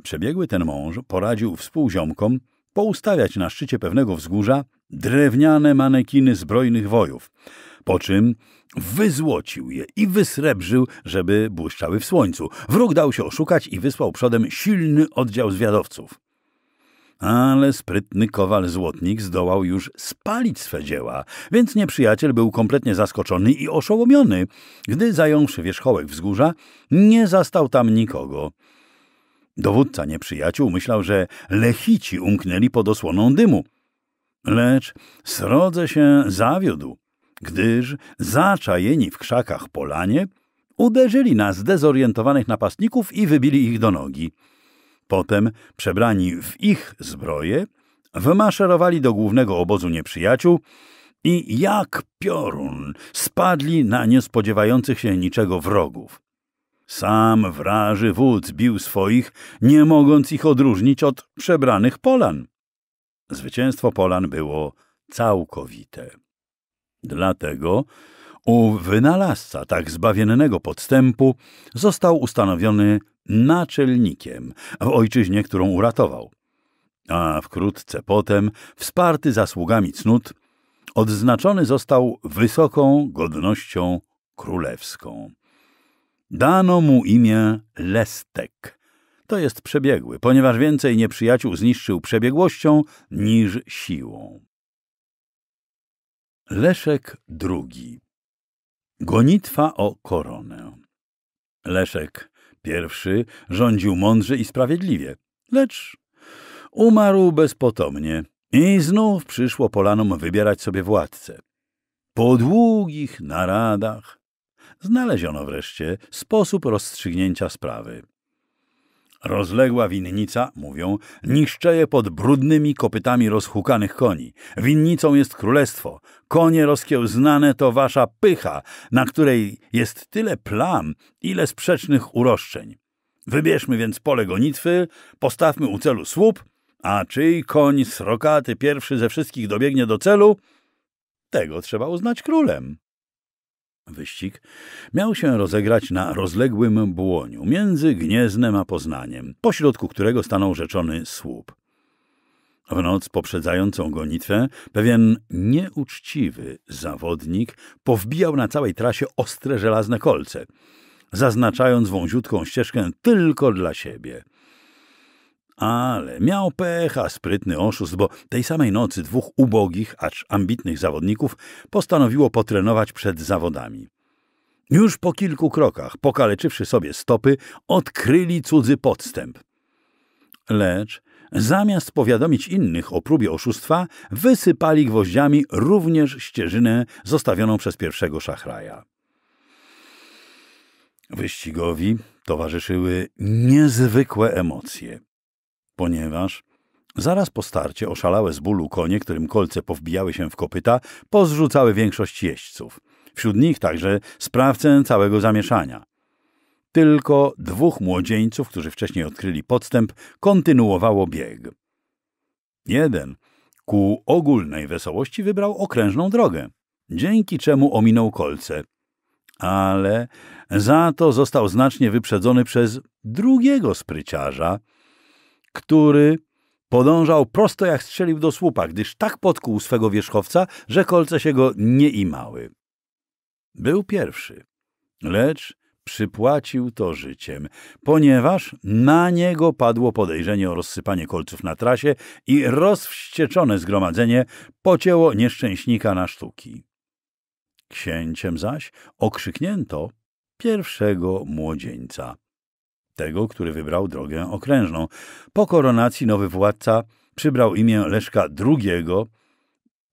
A: Przebiegły ten mąż poradził współziomkom poustawiać na szczycie pewnego wzgórza drewniane manekiny zbrojnych wojów – po czym wyzłocił je i wysrebrzył, żeby błyszczały w słońcu. Wróg dał się oszukać i wysłał przodem silny oddział zwiadowców. Ale sprytny kowal złotnik zdołał już spalić swe dzieła, więc nieprzyjaciel był kompletnie zaskoczony i oszołomiony, gdy zająwszy wierzchołek wzgórza, nie zastał tam nikogo. Dowódca nieprzyjaciół myślał, że lechici umknęli pod osłoną dymu. Lecz srodze się zawiódł gdyż zaczajeni w krzakach polanie uderzyli na zdezorientowanych napastników i wybili ich do nogi. Potem, przebrani w ich zbroje, wymaszerowali do głównego obozu nieprzyjaciół i jak piorun spadli na niespodziewających się niczego wrogów. Sam wraży wódz bił swoich, nie mogąc ich odróżnić od przebranych polan. Zwycięstwo polan było całkowite. Dlatego u wynalazca tak zbawiennego podstępu został ustanowiony naczelnikiem w ojczyźnie, którą uratował. A wkrótce potem, wsparty zasługami cnót, odznaczony został wysoką godnością królewską. Dano mu imię Lestek. To jest przebiegły, ponieważ więcej nieprzyjaciół zniszczył przebiegłością niż siłą. Leszek II. Gonitwa o koronę. Leszek I rządził mądrze i sprawiedliwie, lecz umarł bezpotomnie i znów przyszło Polanom wybierać sobie władcę. Po długich naradach znaleziono wreszcie sposób rozstrzygnięcia sprawy. Rozległa winnica, mówią, niszczeje pod brudnymi kopytami rozhukanych koni. Winnicą jest królestwo. Konie rozkiełznane to wasza pycha, na której jest tyle plam, ile sprzecznych uroszczeń. Wybierzmy więc pole gonitwy, postawmy u celu słup, a czyj koń srokaty pierwszy ze wszystkich dobiegnie do celu, tego trzeba uznać królem. Wyścig miał się rozegrać na rozległym błoniu między Gnieznem a Poznaniem, pośrodku którego stanął rzeczony słup. W noc poprzedzającą gonitwę pewien nieuczciwy zawodnik powbijał na całej trasie ostre żelazne kolce, zaznaczając wąziutką ścieżkę tylko dla siebie. Ale miał pecha sprytny oszust, bo tej samej nocy dwóch ubogich, acz ambitnych zawodników postanowiło potrenować przed zawodami. Już po kilku krokach, pokaleczywszy sobie stopy, odkryli cudzy podstęp. Lecz zamiast powiadomić innych o próbie oszustwa, wysypali gwoździami również ścieżynę zostawioną przez pierwszego szachraja. Wyścigowi towarzyszyły niezwykłe emocje ponieważ zaraz po starcie oszalałe z bólu konie, którym kolce powbijały się w kopyta, pozrzucały większość jeźdźców. Wśród nich także sprawcę całego zamieszania. Tylko dwóch młodzieńców, którzy wcześniej odkryli podstęp, kontynuowało bieg. Jeden ku ogólnej wesołości wybrał okrężną drogę, dzięki czemu ominął kolce. Ale za to został znacznie wyprzedzony przez drugiego spryciarza, który podążał prosto jak strzelił do słupa, gdyż tak podkuł swego wierzchowca, że kolce się go nie imały. Był pierwszy, lecz przypłacił to życiem, ponieważ na niego padło podejrzenie o rozsypanie kolców na trasie i rozwścieczone zgromadzenie pocięło nieszczęśnika na sztuki. Księciem zaś okrzyknięto pierwszego młodzieńca tego, który wybrał drogę okrężną. Po koronacji nowy władca przybrał imię Leszka II,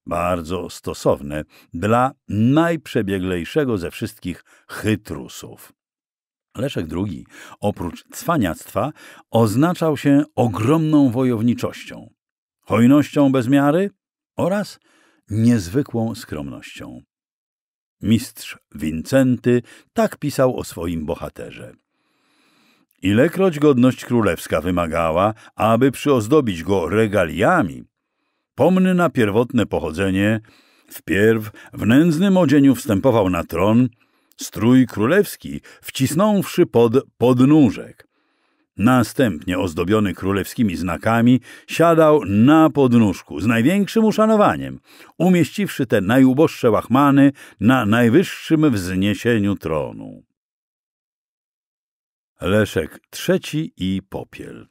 A: bardzo stosowne dla najprzebieglejszego ze wszystkich chytrusów. Leszek II, oprócz cwaniactwa, oznaczał się ogromną wojowniczością, hojnością bez miary oraz niezwykłą skromnością. Mistrz Wincenty tak pisał o swoim bohaterze. Ilekroć godność królewska wymagała, aby przyozdobić go regaliami, pomny na pierwotne pochodzenie, wpierw w nędznym odzieniu wstępował na tron, strój królewski wcisnąwszy pod podnóżek. Następnie ozdobiony królewskimi znakami siadał na podnóżku z największym uszanowaniem, umieściwszy te najuboższe łachmany na najwyższym wzniesieniu tronu. Leszek III i Popiel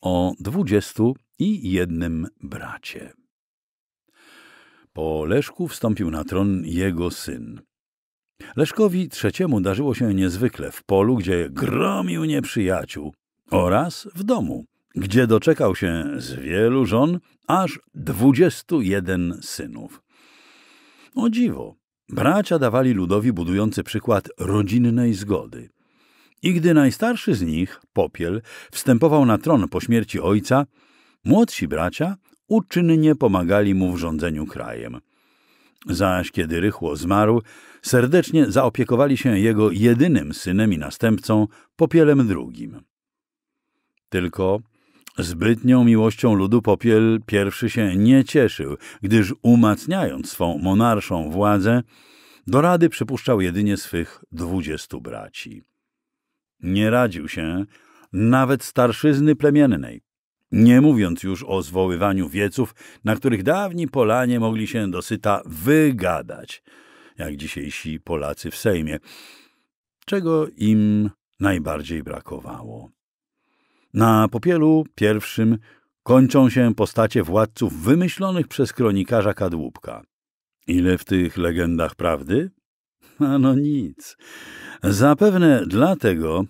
A: o dwudziestu i jednym bracie. Po Leszku wstąpił na tron jego syn. Leszkowi trzeciemu darzyło się niezwykle w polu, gdzie gromił nieprzyjaciół, oraz w domu, gdzie doczekał się z wielu żon aż dwudziestu jeden synów. O dziwo, bracia dawali ludowi budujący przykład rodzinnej zgody – i gdy najstarszy z nich, Popiel, wstępował na tron po śmierci ojca, młodsi bracia uczynnie pomagali mu w rządzeniu krajem. Zaś kiedy Rychło zmarł, serdecznie zaopiekowali się jego jedynym synem i następcą, Popielem II. Tylko zbytnią miłością ludu Popiel I się nie cieszył, gdyż umacniając swą monarszą władzę, do rady przypuszczał jedynie swych dwudziestu braci. Nie radził się nawet starszyzny plemiennej, nie mówiąc już o zwoływaniu wieców, na których dawni Polanie mogli się dosyta wygadać, jak dzisiejsi Polacy w Sejmie, czego im najbardziej brakowało. Na popielu pierwszym kończą się postacie władców wymyślonych przez kronikarza Kadłubka. Ile w tych legendach prawdy? Ano nic. Zapewne dlatego,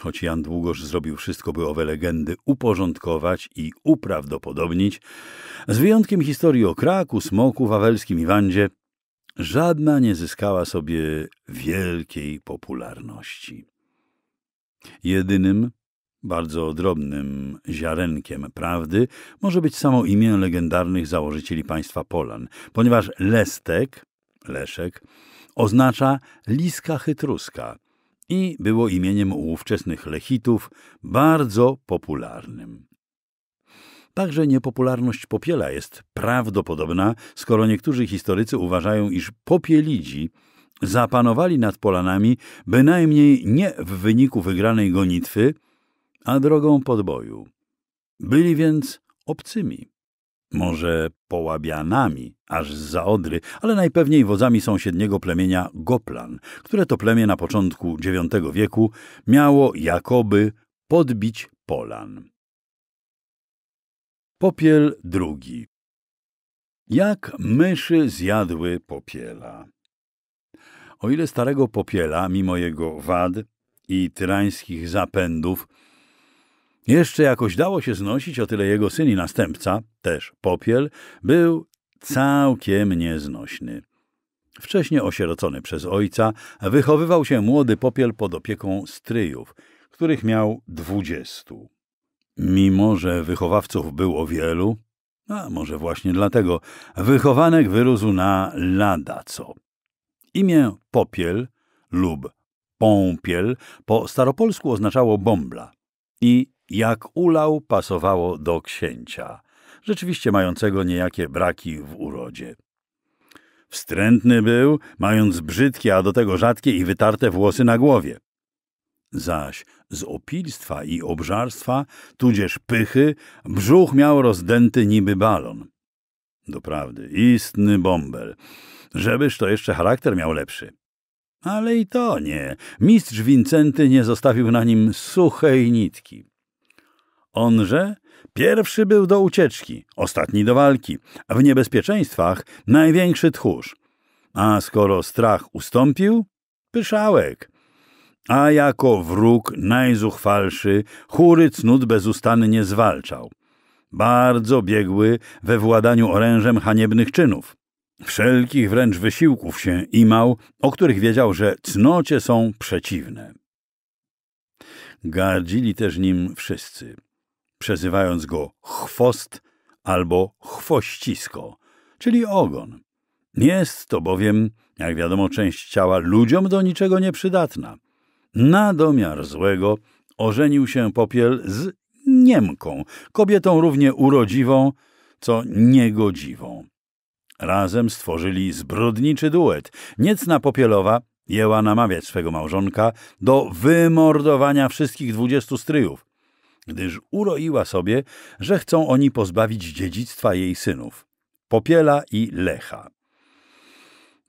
A: choć Jan długoż zrobił wszystko, by owe legendy uporządkować i uprawdopodobnić, z wyjątkiem historii o Kraku, Smoku, Wawelskim i Wandzie, żadna nie zyskała sobie wielkiej popularności. Jedynym, bardzo drobnym ziarenkiem prawdy może być samo imię legendarnych założycieli państwa Polan, ponieważ Lestek, Leszek, oznacza liska chytruska i było imieniem u ówczesnych lechitów bardzo popularnym. Także niepopularność popiela jest prawdopodobna, skoro niektórzy historycy uważają, iż popielidzi zapanowali nad Polanami bynajmniej nie w wyniku wygranej gonitwy, a drogą podboju. Byli więc obcymi. Może połabianami, aż z Zaodry, ale najpewniej wodzami sąsiedniego plemienia Goplan, które to plemię na początku IX wieku miało jakoby podbić Polan. Popiel drugi Jak myszy zjadły popiela. O ile starego popiela, mimo jego wad i tyrańskich zapędów, jeszcze jakoś dało się znosić, o tyle jego syn i następca, też Popiel, był całkiem nieznośny. Wcześniej osierocony przez ojca, wychowywał się młody Popiel pod opieką stryjów, których miał dwudziestu. Mimo, że wychowawców było wielu, a może właśnie dlatego, wychowanek wyrósł na lada co. Imię Popiel lub Pąpiel po staropolsku oznaczało bąbla i jak ulał pasowało do księcia, rzeczywiście mającego niejakie braki w urodzie. Wstrętny był, mając brzydkie, a do tego rzadkie i wytarte włosy na głowie. Zaś z opilstwa i obżarstwa, tudzież pychy, brzuch miał rozdęty niby balon. Doprawdy, istny bąbel. Żebyż to jeszcze charakter miał lepszy. Ale i to nie. Mistrz Wincenty nie zostawił na nim suchej nitki. Onże pierwszy był do ucieczki, ostatni do walki, a w niebezpieczeństwach największy tchórz. A skoro strach ustąpił, pyszałek. A jako wróg najzuchwalszy, chóry cnót bezustannie zwalczał. Bardzo biegły we władaniu orężem haniebnych czynów. Wszelkich wręcz wysiłków się imał, o których wiedział, że cnocie są przeciwne. Gardzili też nim wszyscy przezywając go chwost albo chwościsko, czyli ogon. Jest to bowiem, jak wiadomo, część ciała ludziom do niczego nieprzydatna. Na domiar złego ożenił się Popiel z Niemką, kobietą równie urodziwą, co niegodziwą. Razem stworzyli zbrodniczy duet. Niecna Popielowa jęła namawiać swego małżonka do wymordowania wszystkich dwudziestu stryjów gdyż uroiła sobie, że chcą oni pozbawić dziedzictwa jej synów, Popiela i Lecha.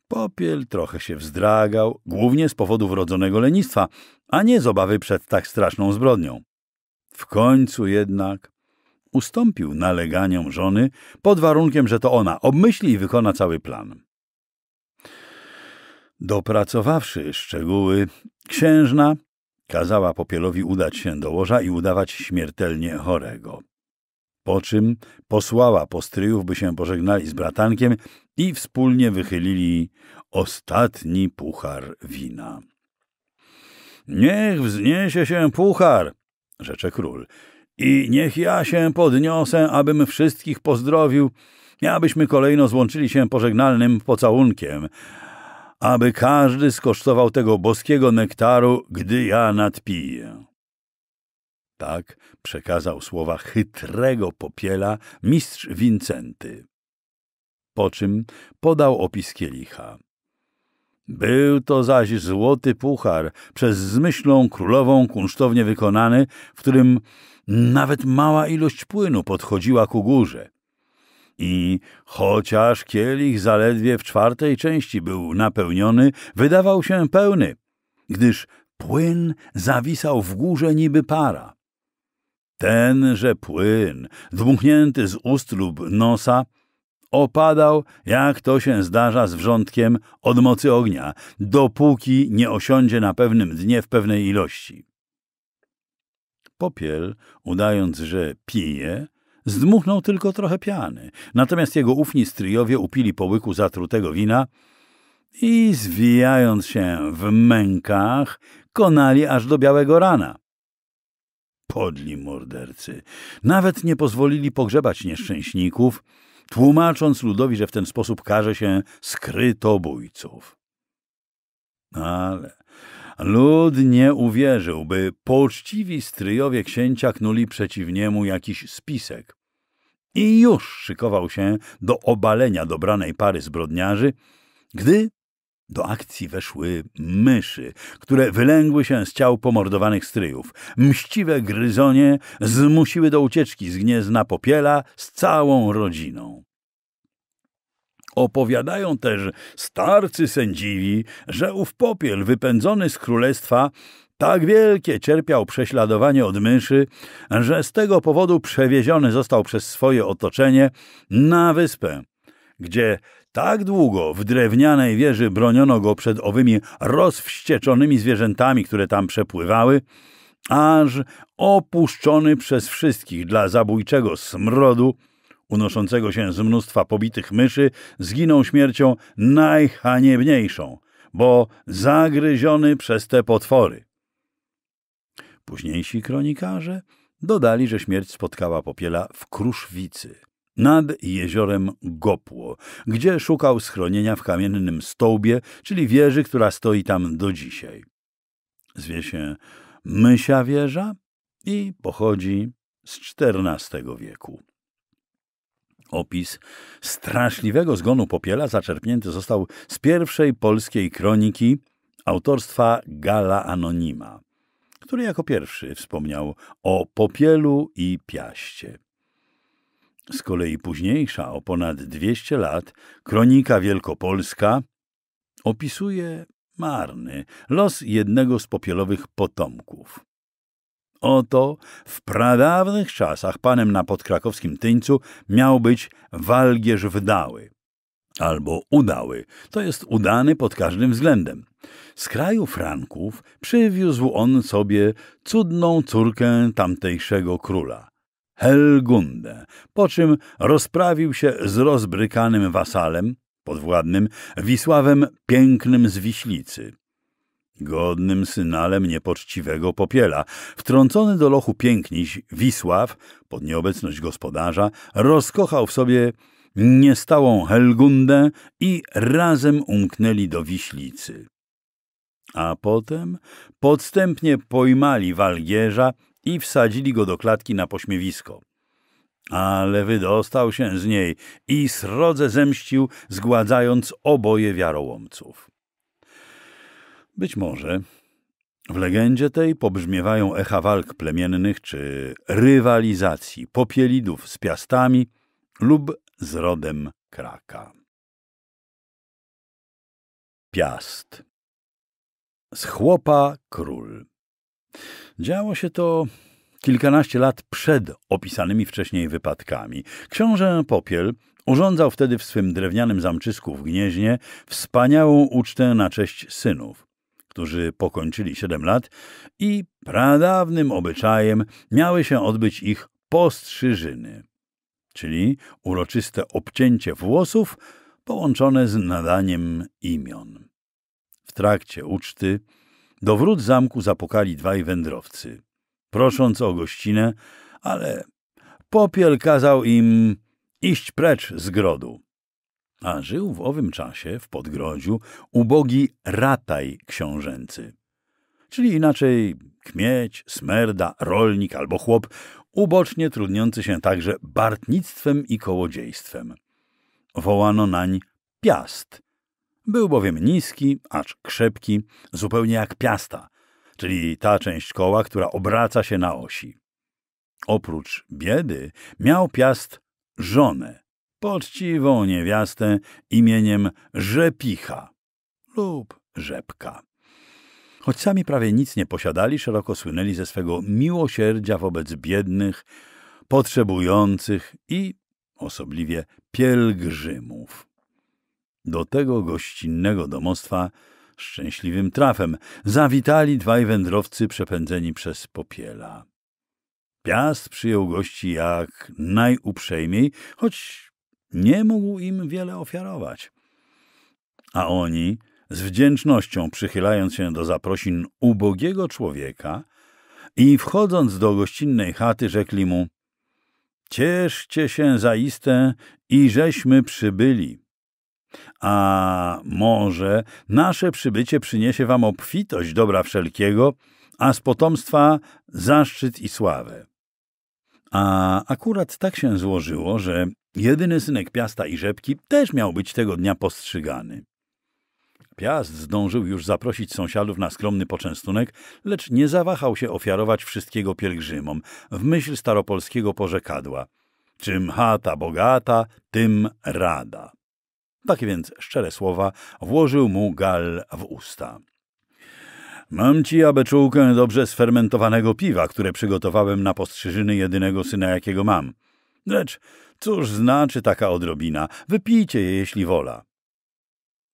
A: Popiel trochę się wzdragał, głównie z powodu wrodzonego lenistwa, a nie z obawy przed tak straszną zbrodnią. W końcu jednak ustąpił naleganiom żony pod warunkiem, że to ona obmyśli i wykona cały plan. Dopracowawszy szczegóły, księżna Kazała Popielowi udać się do łoża i udawać śmiertelnie chorego. Po czym posłała postryjów, by się pożegnali z bratankiem i wspólnie wychylili ostatni puchar wina. Niech wzniesie się puchar, rzecze król, i niech ja się podniosę, abym wszystkich pozdrowił, abyśmy kolejno złączyli się pożegnalnym pocałunkiem, aby każdy skosztował tego boskiego nektaru, gdy ja nadpiję. Tak przekazał słowa chytrego popiela mistrz Wincenty. Po czym podał opis kielicha. Był to zaś złoty puchar, przez zmyślą królową kunsztownie wykonany, w którym nawet mała ilość płynu podchodziła ku górze i chociaż kielich zaledwie w czwartej części był napełniony, wydawał się pełny, gdyż płyn zawisał w górze niby para. Tenże płyn, dmuchnięty z ust lub nosa, opadał, jak to się zdarza z wrzątkiem od mocy ognia, dopóki nie osiądzie na pewnym dnie w pewnej ilości. Popiel, udając, że pije, Zdmuchnął tylko trochę piany, natomiast jego ufni stryjowie upili po łyku zatrutego wina i zwijając się w mękach, konali aż do białego rana. Podli mordercy. Nawet nie pozwolili pogrzebać nieszczęśników, tłumacząc ludowi, że w ten sposób karze się skrytobójców. Ale Lud nie uwierzył, by poczciwi stryjowie księcia knuli przeciw niemu jakiś spisek. I już szykował się do obalenia dobranej pary zbrodniarzy, gdy do akcji weszły myszy, które wylęgły się z ciał pomordowanych stryjów. Mściwe gryzonie zmusiły do ucieczki z gniezna popiela z całą rodziną. Opowiadają też starcy sędziwi, że ów popiel wypędzony z królestwa tak wielkie cierpiał prześladowanie od myszy, że z tego powodu przewieziony został przez swoje otoczenie na wyspę, gdzie tak długo w drewnianej wieży broniono go przed owymi rozwścieczonymi zwierzętami, które tam przepływały, aż opuszczony przez wszystkich dla zabójczego smrodu, unoszącego się z mnóstwa pobitych myszy, zginął śmiercią najhaniebniejszą, bo zagryziony przez te potwory. Późniejsi kronikarze dodali, że śmierć spotkała popiela w Kruszwicy, nad jeziorem Gopło, gdzie szukał schronienia w kamiennym stołbie, czyli wieży, która stoi tam do dzisiaj. Zwie się Mysia Wieża i pochodzi z XIV wieku. Opis straszliwego zgonu Popiela zaczerpnięty został z pierwszej polskiej kroniki autorstwa Gala Anonima, który jako pierwszy wspomniał o Popielu i Piaście. Z kolei późniejsza, o ponad 200 lat, kronika wielkopolska opisuje marny los jednego z popielowych potomków. Oto w pradawnych czasach panem na podkrakowskim Tyńcu miał być walgierz wdały albo udały, to jest udany pod każdym względem. Z kraju Franków przywiózł on sobie cudną córkę tamtejszego króla, Helgundę, po czym rozprawił się z rozbrykanym wasalem, podwładnym, Wisławem Pięknym z Wiślicy. Godnym synalem niepoczciwego popiela, wtrącony do lochu piękniś, Wisław, pod nieobecność gospodarza, rozkochał w sobie niestałą Helgundę i razem umknęli do Wiślicy. A potem podstępnie pojmali walgierza i wsadzili go do klatki na pośmiewisko. Ale wydostał się z niej i srodze zemścił, zgładzając oboje wiarołomców. Być może. W legendzie tej pobrzmiewają echa walk plemiennych czy rywalizacji popielidów z piastami lub z rodem kraka. Piast Z chłopa król Działo się to kilkanaście lat przed opisanymi wcześniej wypadkami. Książę Popiel urządzał wtedy w swym drewnianym zamczysku w Gnieźnie wspaniałą ucztę na cześć synów którzy pokończyli 7 lat i pradawnym obyczajem miały się odbyć ich postrzyżyny, czyli uroczyste obcięcie włosów połączone z nadaniem imion. W trakcie uczty do wrót zamku zapukali dwaj wędrowcy, prosząc o gościnę, ale popiel kazał im iść precz z grodu. A żył w owym czasie w Podgrodziu ubogi rataj książęcy. Czyli inaczej kmieć, smerda, rolnik albo chłop, ubocznie trudniący się także bartnictwem i kołodziejstwem. Wołano nań piast. Był bowiem niski, acz krzepki, zupełnie jak piasta, czyli ta część koła, która obraca się na osi. Oprócz biedy miał piast żonę, poczciwą niewiastę imieniem Rzepicha lub Rzepka. Choć sami prawie nic nie posiadali, szeroko słynęli ze swego miłosierdzia wobec biednych, potrzebujących i osobliwie pielgrzymów. Do tego gościnnego domostwa szczęśliwym trafem zawitali dwaj wędrowcy przepędzeni przez popiela. Piast przyjął gości jak najuprzejmiej, choć nie mógł im wiele ofiarować. A oni, z wdzięcznością przychylając się do zaprosin ubogiego człowieka i wchodząc do gościnnej chaty, rzekli mu Cieszcie się zaiste i żeśmy przybyli. A może nasze przybycie przyniesie wam obfitość dobra wszelkiego, a z potomstwa zaszczyt i sławę. A akurat tak się złożyło, że Jedyny synek Piasta i Rzepki też miał być tego dnia postrzygany. Piast zdążył już zaprosić sąsiadów na skromny poczęstunek, lecz nie zawahał się ofiarować wszystkiego pielgrzymom, w myśl staropolskiego porzekadła. Czym chata bogata, tym rada. Takie więc szczere słowa włożył mu gal w usta. Mam ci czułkę dobrze sfermentowanego piwa, które przygotowałem na postrzyżyny jedynego syna, jakiego mam. Lecz Cóż znaczy taka odrobina? Wypijcie je, jeśli wola.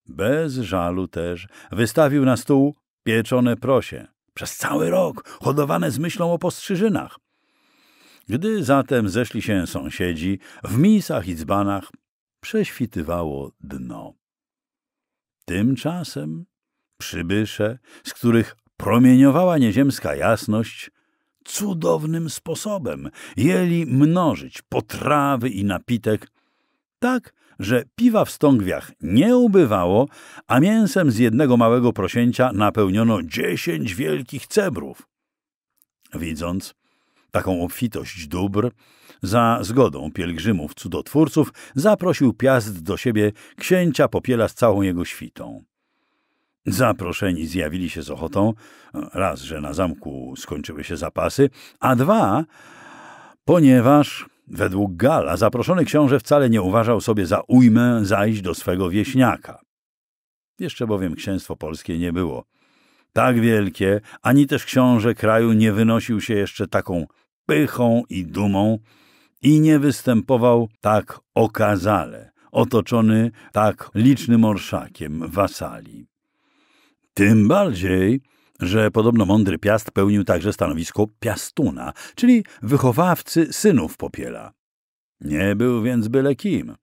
A: Bez żalu też wystawił na stół pieczone prosie, przez cały rok hodowane z myślą o postrzyżynach. Gdy zatem zeszli się sąsiedzi, w misach i dzbanach prześwitywało dno. Tymczasem przybysze, z których promieniowała nieziemska jasność, cudownym sposobem jeli mnożyć potrawy i napitek, tak, że piwa w stągwiach nie ubywało, a mięsem z jednego małego prosięcia napełniono dziesięć wielkich cebrów. Widząc taką obfitość dóbr, za zgodą pielgrzymów cudotwórców zaprosił Piast do siebie księcia Popiela z całą jego świtą. Zaproszeni zjawili się z ochotą, raz, że na zamku skończyły się zapasy, a dwa, ponieważ według Gala zaproszony książę wcale nie uważał sobie za ujmę zajść do swego wieśniaka. Jeszcze bowiem księstwo polskie nie było tak wielkie, ani też książę kraju nie wynosił się jeszcze taką pychą i dumą i nie występował tak okazale, otoczony tak licznym orszakiem wasali. Tym bardziej, że podobno mądry Piast pełnił także stanowisko Piastuna, czyli wychowawcy synów Popiela. Nie był więc byle kim.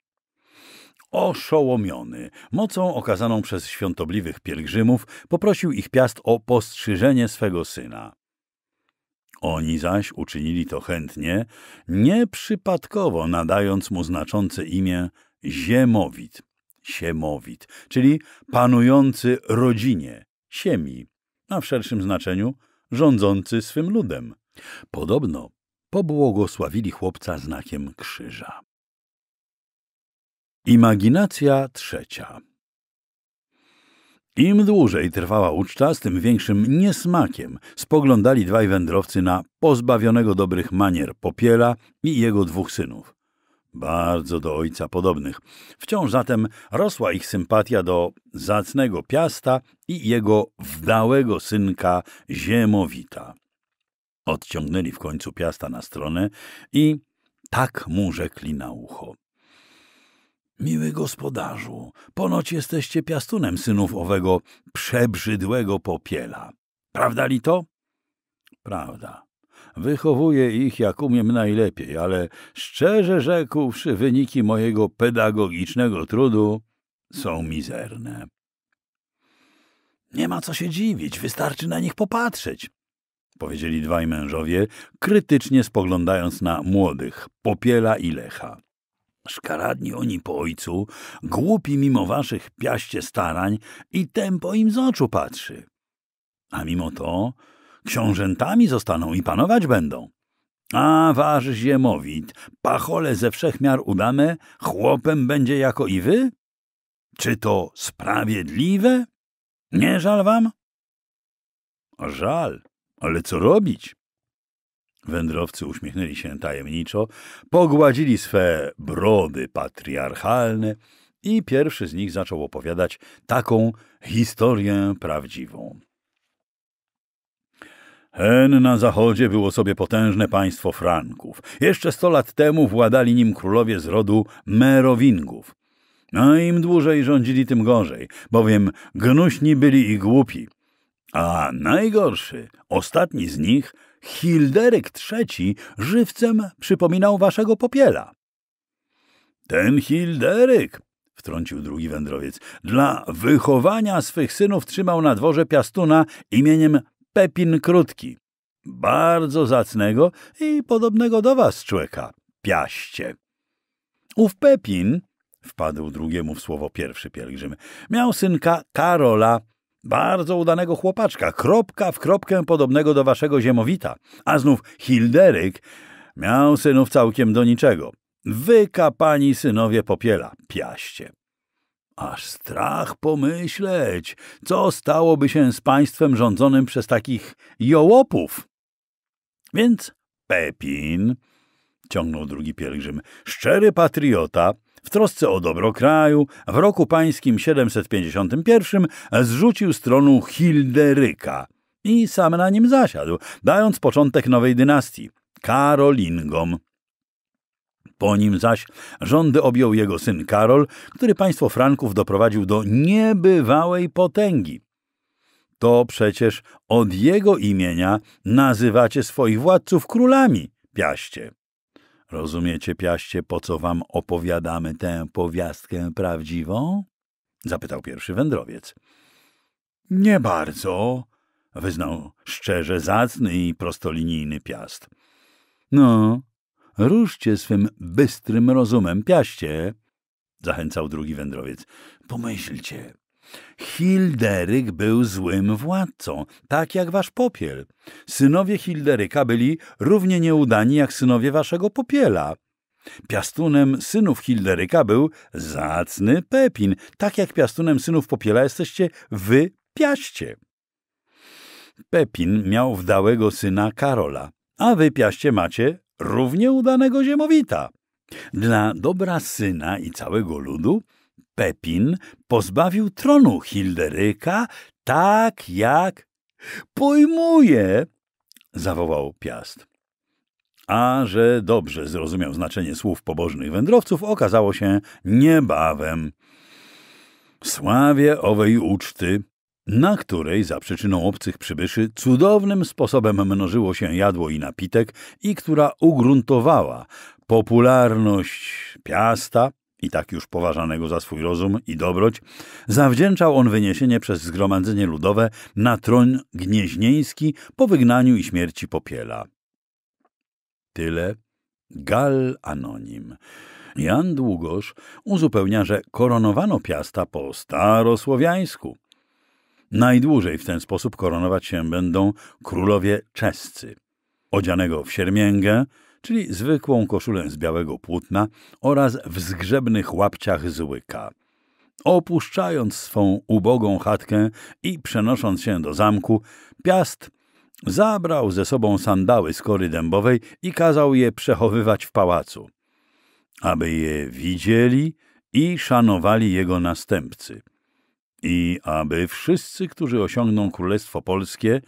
A: Oszołomiony mocą okazaną przez świątobliwych pielgrzymów, poprosił ich Piast o postrzyżenie swego syna. Oni zaś uczynili to chętnie, nieprzypadkowo nadając mu znaczące imię Ziemowit siemowit, czyli panujący rodzinie, siemi, a w szerszym znaczeniu rządzący swym ludem. Podobno pobłogosławili chłopca znakiem krzyża. Imaginacja trzecia im dłużej trwała uczta, z tym większym niesmakiem spoglądali dwaj wędrowcy na pozbawionego dobrych manier Popiela i jego dwóch synów bardzo do ojca podobnych. Wciąż zatem rosła ich sympatia do zacnego piasta i jego wdałego synka Ziemowita. Odciągnęli w końcu piasta na stronę i tak mu rzekli na ucho. Miły gospodarzu, ponoć jesteście piastunem synów owego przebrzydłego popiela. Prawda li to? Prawda, Wychowuję ich jak umiem najlepiej, ale szczerze rzekłszy, wyniki mojego pedagogicznego trudu są mizerne. Nie ma co się dziwić, wystarczy na nich popatrzeć, powiedzieli dwaj mężowie, krytycznie spoglądając na młodych, Popiela i Lecha. Szkaradni oni po ojcu, głupi mimo waszych piaście starań i tempo im z oczu patrzy. A mimo to książętami zostaną i panować będą. A wasz ziemowit, pachole ze wszechmiar udane, chłopem będzie jako i wy? Czy to sprawiedliwe? Nie żal wam? Żal, ale co robić? Wędrowcy uśmiechnęli się tajemniczo, pogładzili swe brody patriarchalne i pierwszy z nich zaczął opowiadać taką historię prawdziwą. Hen na zachodzie było sobie potężne państwo Franków. Jeszcze sto lat temu władali nim królowie z rodu Merowingów. A no, im dłużej rządzili, tym gorzej, bowiem gnuśni byli i głupi. A najgorszy, ostatni z nich, Hilderyk III, żywcem przypominał waszego popiela. Ten Hilderyk, wtrącił drugi wędrowiec, dla wychowania swych synów trzymał na dworze piastuna imieniem Pepin Krótki, bardzo zacnego i podobnego do was człeka, piaście. Ów Pepin, wpadł drugiemu w słowo pierwszy pielgrzym, miał synka Karola, bardzo udanego chłopaczka, kropka w kropkę podobnego do waszego ziemowita, a znów Hilderyk miał synów całkiem do niczego. Wykapani synowie popiela, piaście. Aż strach pomyśleć, co stałoby się z państwem rządzonym przez takich jołopów. Więc Pepin, ciągnął drugi pielgrzym, szczery patriota, w trosce o dobro kraju, w roku pańskim 751 zrzucił stronu Hilderyka i sam na nim zasiadł, dając początek nowej dynastii – Karolingom. Po nim zaś rządy objął jego syn Karol, który państwo Franków doprowadził do niebywałej potęgi. To przecież od jego imienia nazywacie swoich władców królami, piaście. Rozumiecie, piaście, po co wam opowiadamy tę powiastkę prawdziwą? Zapytał pierwszy wędrowiec. Nie bardzo, wyznał szczerze zacny i prostolinijny piast. No, Ruszcie swym bystrym rozumem, piaście, zachęcał drugi wędrowiec. Pomyślcie. Hilderyk był złym władcą, tak jak wasz popiel. Synowie Hilderyka byli równie nieudani jak synowie waszego popiela. Piastunem synów Hilderyka był zacny Pepin, tak jak piastunem synów popiela jesteście wy, piaście. Pepin miał wdałego syna Karola, a wy, piaście, macie równie udanego ziemowita. Dla dobra syna i całego ludu Pepin pozbawił tronu Hilderyka tak jak pojmuje, zawołał Piast. A że dobrze zrozumiał znaczenie słów pobożnych wędrowców, okazało się niebawem. Sławie owej uczty na której za przyczyną obcych przybyszy cudownym sposobem mnożyło się jadło i napitek i która ugruntowała popularność Piasta, i tak już poważanego za swój rozum i dobroć, zawdzięczał on wyniesienie przez Zgromadzenie Ludowe na tron gnieźnieński po wygnaniu i śmierci Popiela. Tyle Gal Anonim. Jan Długosz uzupełnia, że koronowano Piasta po starosłowiańsku, Najdłużej w ten sposób koronować się będą królowie czescy. Odzianego w siermięgę, czyli zwykłą koszulę z białego płótna oraz w zgrzebnych łapciach z łyka. Opuszczając swą ubogą chatkę i przenosząc się do zamku, Piast zabrał ze sobą sandały z kory dębowej i kazał je przechowywać w pałacu, aby je widzieli i szanowali jego następcy i aby wszyscy, którzy osiągną Królestwo Polskie,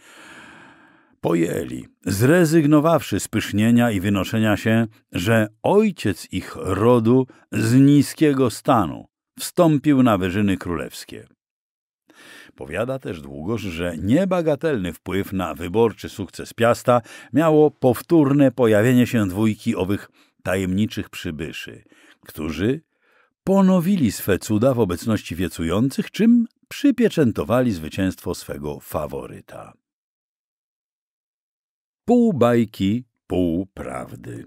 A: pojęli, zrezygnowawszy z pysznienia i wynoszenia się, że ojciec ich rodu z niskiego stanu wstąpił na wyżyny królewskie. Powiada też długoż, że niebagatelny wpływ na wyborczy sukces Piasta miało powtórne pojawienie się dwójki owych tajemniczych przybyszy, którzy ponowili swe cuda w obecności wiecujących, czym przypieczętowali zwycięstwo swego faworyta. Pół bajki, pół prawdy.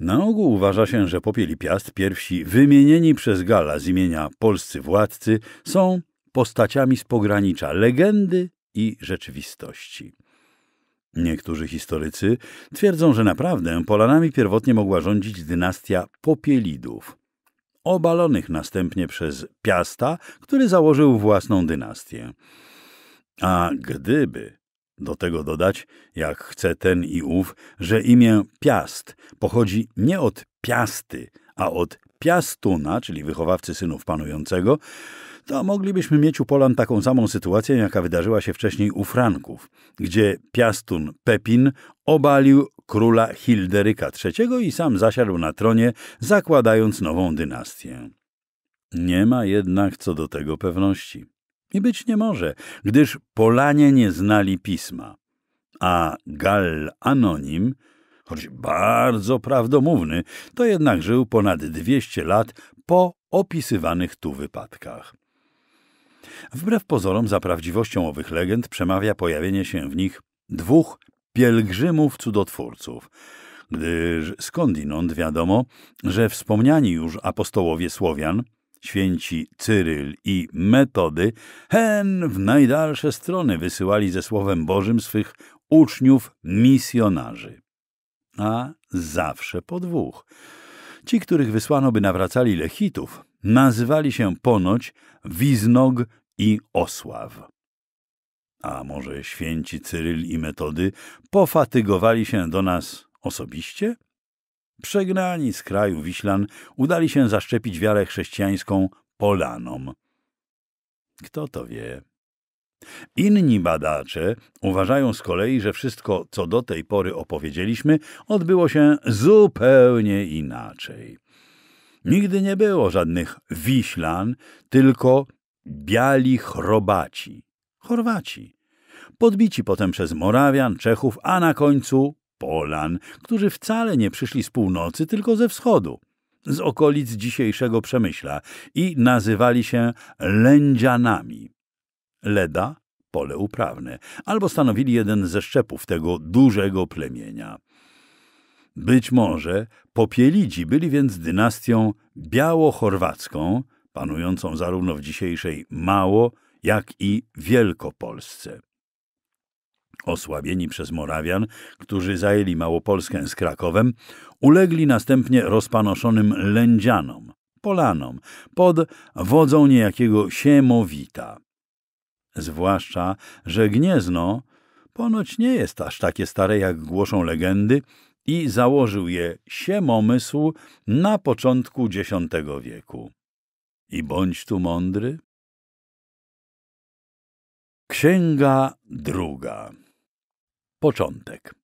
A: Na ogół uważa się, że popieli piast pierwsi wymienieni przez Gala z imienia polscy władcy są postaciami z pogranicza legendy i rzeczywistości. Niektórzy historycy twierdzą, że naprawdę Polanami pierwotnie mogła rządzić dynastia Popielidów, obalonych następnie przez Piasta, który założył własną dynastię. A gdyby do tego dodać, jak chce ten i ów, że imię Piast pochodzi nie od Piasty, a od Piastuna, czyli wychowawcy synów panującego, to moglibyśmy mieć u Polan taką samą sytuację, jaka wydarzyła się wcześniej u Franków, gdzie piastun Pepin obalił króla Hilderyka III i sam zasiadł na tronie, zakładając nową dynastię. Nie ma jednak co do tego pewności. I być nie może, gdyż Polanie nie znali pisma. A Gal Anonim, choć bardzo prawdomówny, to jednak żył ponad 200 lat po opisywanych tu wypadkach. Wbrew pozorom za prawdziwością owych legend przemawia pojawienie się w nich dwóch pielgrzymów cudotwórców, gdyż skądinąd wiadomo, że wspomniani już apostołowie Słowian, święci Cyryl i Metody, hen w najdalsze strony wysyłali ze Słowem Bożym swych uczniów misjonarzy. A zawsze po dwóch. Ci, których wysłano, by nawracali Lechitów, nazywali się ponoć Wiznog i Osław. A może święci Cyryl i Metody pofatygowali się do nas osobiście? Przegnani z kraju Wiślan udali się zaszczepić wiarę chrześcijańską Polanom. Kto to wie? Inni badacze uważają z kolei, że wszystko, co do tej pory opowiedzieliśmy, odbyło się zupełnie inaczej. Nigdy nie było żadnych Wiślan, tylko biali chrobaci, Chorwaci. Podbici potem przez Morawian, Czechów, a na końcu Polan, którzy wcale nie przyszli z północy, tylko ze wschodu, z okolic dzisiejszego Przemyśla i nazywali się Lędzianami. Leda pole uprawne, albo stanowili jeden ze szczepów tego dużego plemienia. Być może Popielidzi byli więc dynastią biało-chorwacką, panującą zarówno w dzisiejszej Mało, jak i Wielkopolsce. Osłabieni przez Morawian, którzy zajęli Małopolskę z Krakowem, ulegli następnie rozpanoszonym Lędzianom, Polanom, pod wodzą niejakiego Siemowita. Zwłaszcza, że Gniezno ponoć nie jest aż takie stare, jak głoszą legendy, i założył je Siemomysł na początku X wieku. I bądź tu mądry. Księga druga. Początek.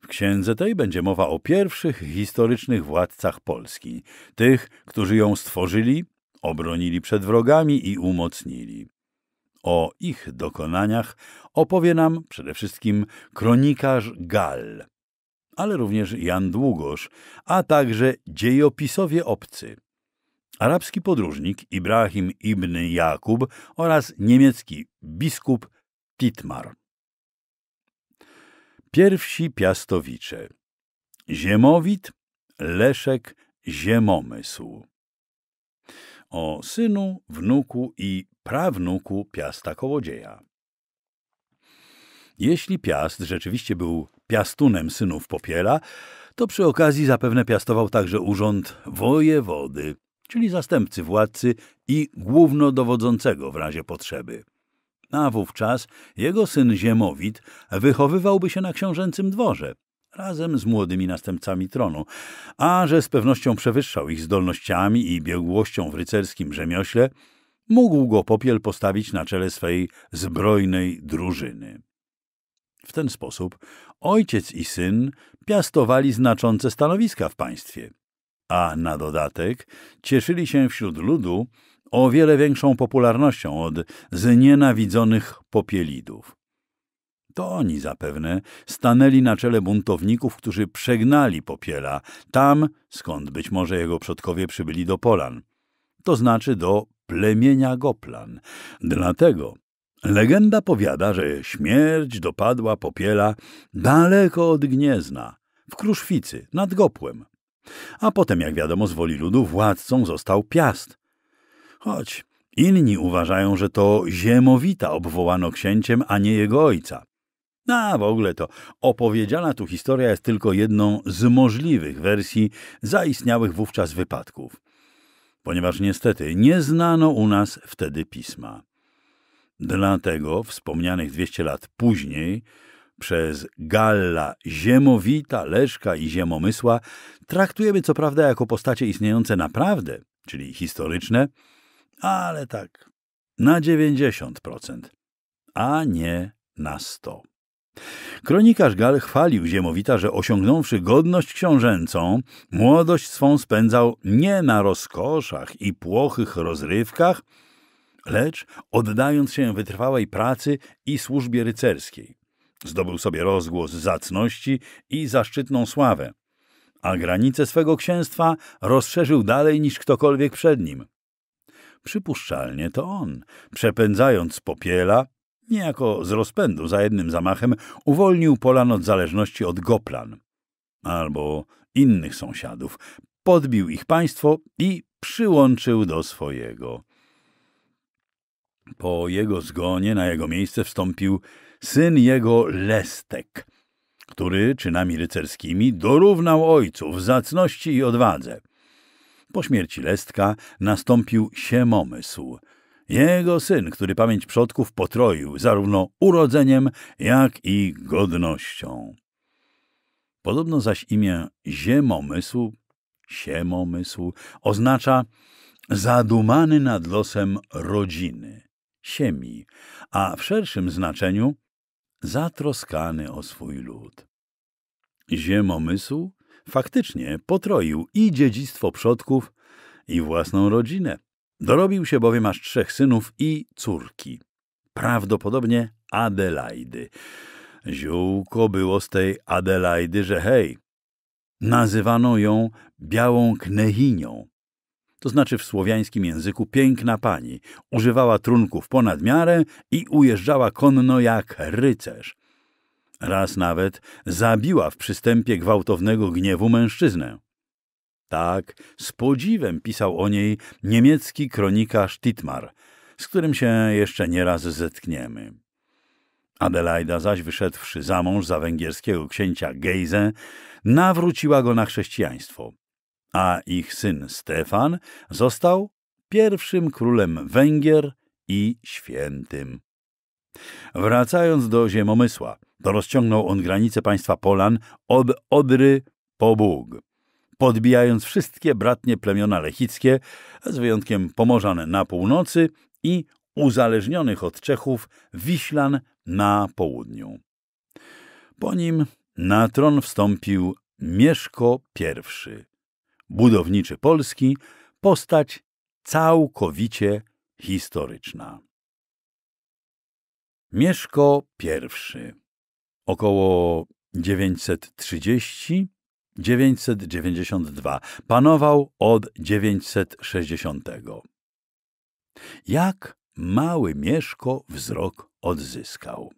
A: W księdze tej będzie mowa o pierwszych historycznych władcach Polski, tych, którzy ją stworzyli, obronili przed wrogami i umocnili. O ich dokonaniach opowie nam przede wszystkim kronikarz Gal, ale również Jan Długosz, a także dziejopisowie obcy. Arabski podróżnik Ibrahim ibn Jakub oraz niemiecki biskup Titmar. Pierwsi piastowicze. Ziemowit, Leszek, Ziemomysł. O synu, wnuku i prawnuku Piasta Kołodzieja. Jeśli Piast rzeczywiście był piastunem synów Popiela, to przy okazji zapewne piastował także urząd wojewody, czyli zastępcy władcy i głównodowodzącego w razie potrzeby. A wówczas jego syn Ziemowit wychowywałby się na książęcym dworze, razem z młodymi następcami tronu, a że z pewnością przewyższał ich zdolnościami i biegłością w rycerskim rzemiośle, mógł go popiel postawić na czele swej zbrojnej drużyny. W ten sposób ojciec i syn piastowali znaczące stanowiska w państwie, a na dodatek cieszyli się wśród ludu o wiele większą popularnością od znienawidzonych popielidów. To oni zapewne stanęli na czele buntowników, którzy przegnali popiela tam, skąd być może jego przodkowie przybyli do Polan, to znaczy do plemienia Goplan. Dlatego Legenda powiada, że śmierć dopadła popiela daleko od Gniezna, w Kruszwicy, nad Gopłem. A potem, jak wiadomo, z woli ludu władcą został Piast. Choć inni uważają, że to Ziemowita obwołano księciem, a nie jego ojca. A w ogóle to opowiedziana tu historia jest tylko jedną z możliwych wersji zaistniałych wówczas wypadków, ponieważ niestety nie znano u nas wtedy pisma. Dlatego wspomnianych 200 lat później przez Galla, Ziemowita, Leszka i Ziemomysła traktujemy co prawda jako postacie istniejące naprawdę, czyli historyczne, ale tak na 90%, a nie na 100%. Kronikarz Gal chwalił Ziemowita, że osiągnąwszy godność książęcą, młodość swą spędzał nie na rozkoszach i płochych rozrywkach, lecz oddając się wytrwałej pracy i służbie rycerskiej. Zdobył sobie rozgłos zacności i zaszczytną sławę, a granice swego księstwa rozszerzył dalej niż ktokolwiek przed nim. Przypuszczalnie to on, przepędzając popiela, niejako z rozpędu za jednym zamachem, uwolnił polan od zależności od Goplan albo innych sąsiadów, podbił ich państwo i przyłączył do swojego. Po jego zgonie na jego miejsce wstąpił syn jego Lestek, który czynami rycerskimi dorównał ojcu w zacności i odwadze. Po śmierci Lestka nastąpił siemomysł. Jego syn, który pamięć przodków potroił zarówno urodzeniem, jak i godnością. Podobno zaś imię ziemomysł, siemomysł, oznacza zadumany nad losem rodziny siemi, a w szerszym znaczeniu zatroskany o swój lud. Ziemomysł faktycznie potroił i dziedzictwo przodków, i własną rodzinę. Dorobił się bowiem aż trzech synów i córki, prawdopodobnie Adelaidy. Ziółko było z tej Adelaidy, że hej, nazywano ją Białą Knehinią, to znaczy w słowiańskim języku piękna pani, używała trunków ponad miarę i ujeżdżała konno jak rycerz. Raz nawet zabiła w przystępie gwałtownego gniewu mężczyznę. Tak, z podziwem pisał o niej niemiecki kronikarz Titmar, z którym się jeszcze nieraz zetkniemy. Adelaida zaś, wyszedłszy za mąż za węgierskiego księcia Geize, nawróciła go na chrześcijaństwo a ich syn Stefan został pierwszym królem Węgier i świętym. Wracając do Ziemomysła, to rozciągnął on granice państwa Polan od Odry po Bóg, podbijając wszystkie bratnie plemiona lechickie, z wyjątkiem Pomorzan na północy i uzależnionych od Czechów Wiślan na południu. Po nim na tron wstąpił Mieszko I budowniczy Polski, postać całkowicie historyczna. Mieszko I około 930 992 panował od 960. Jak mały Mieszko wzrok odzyskał.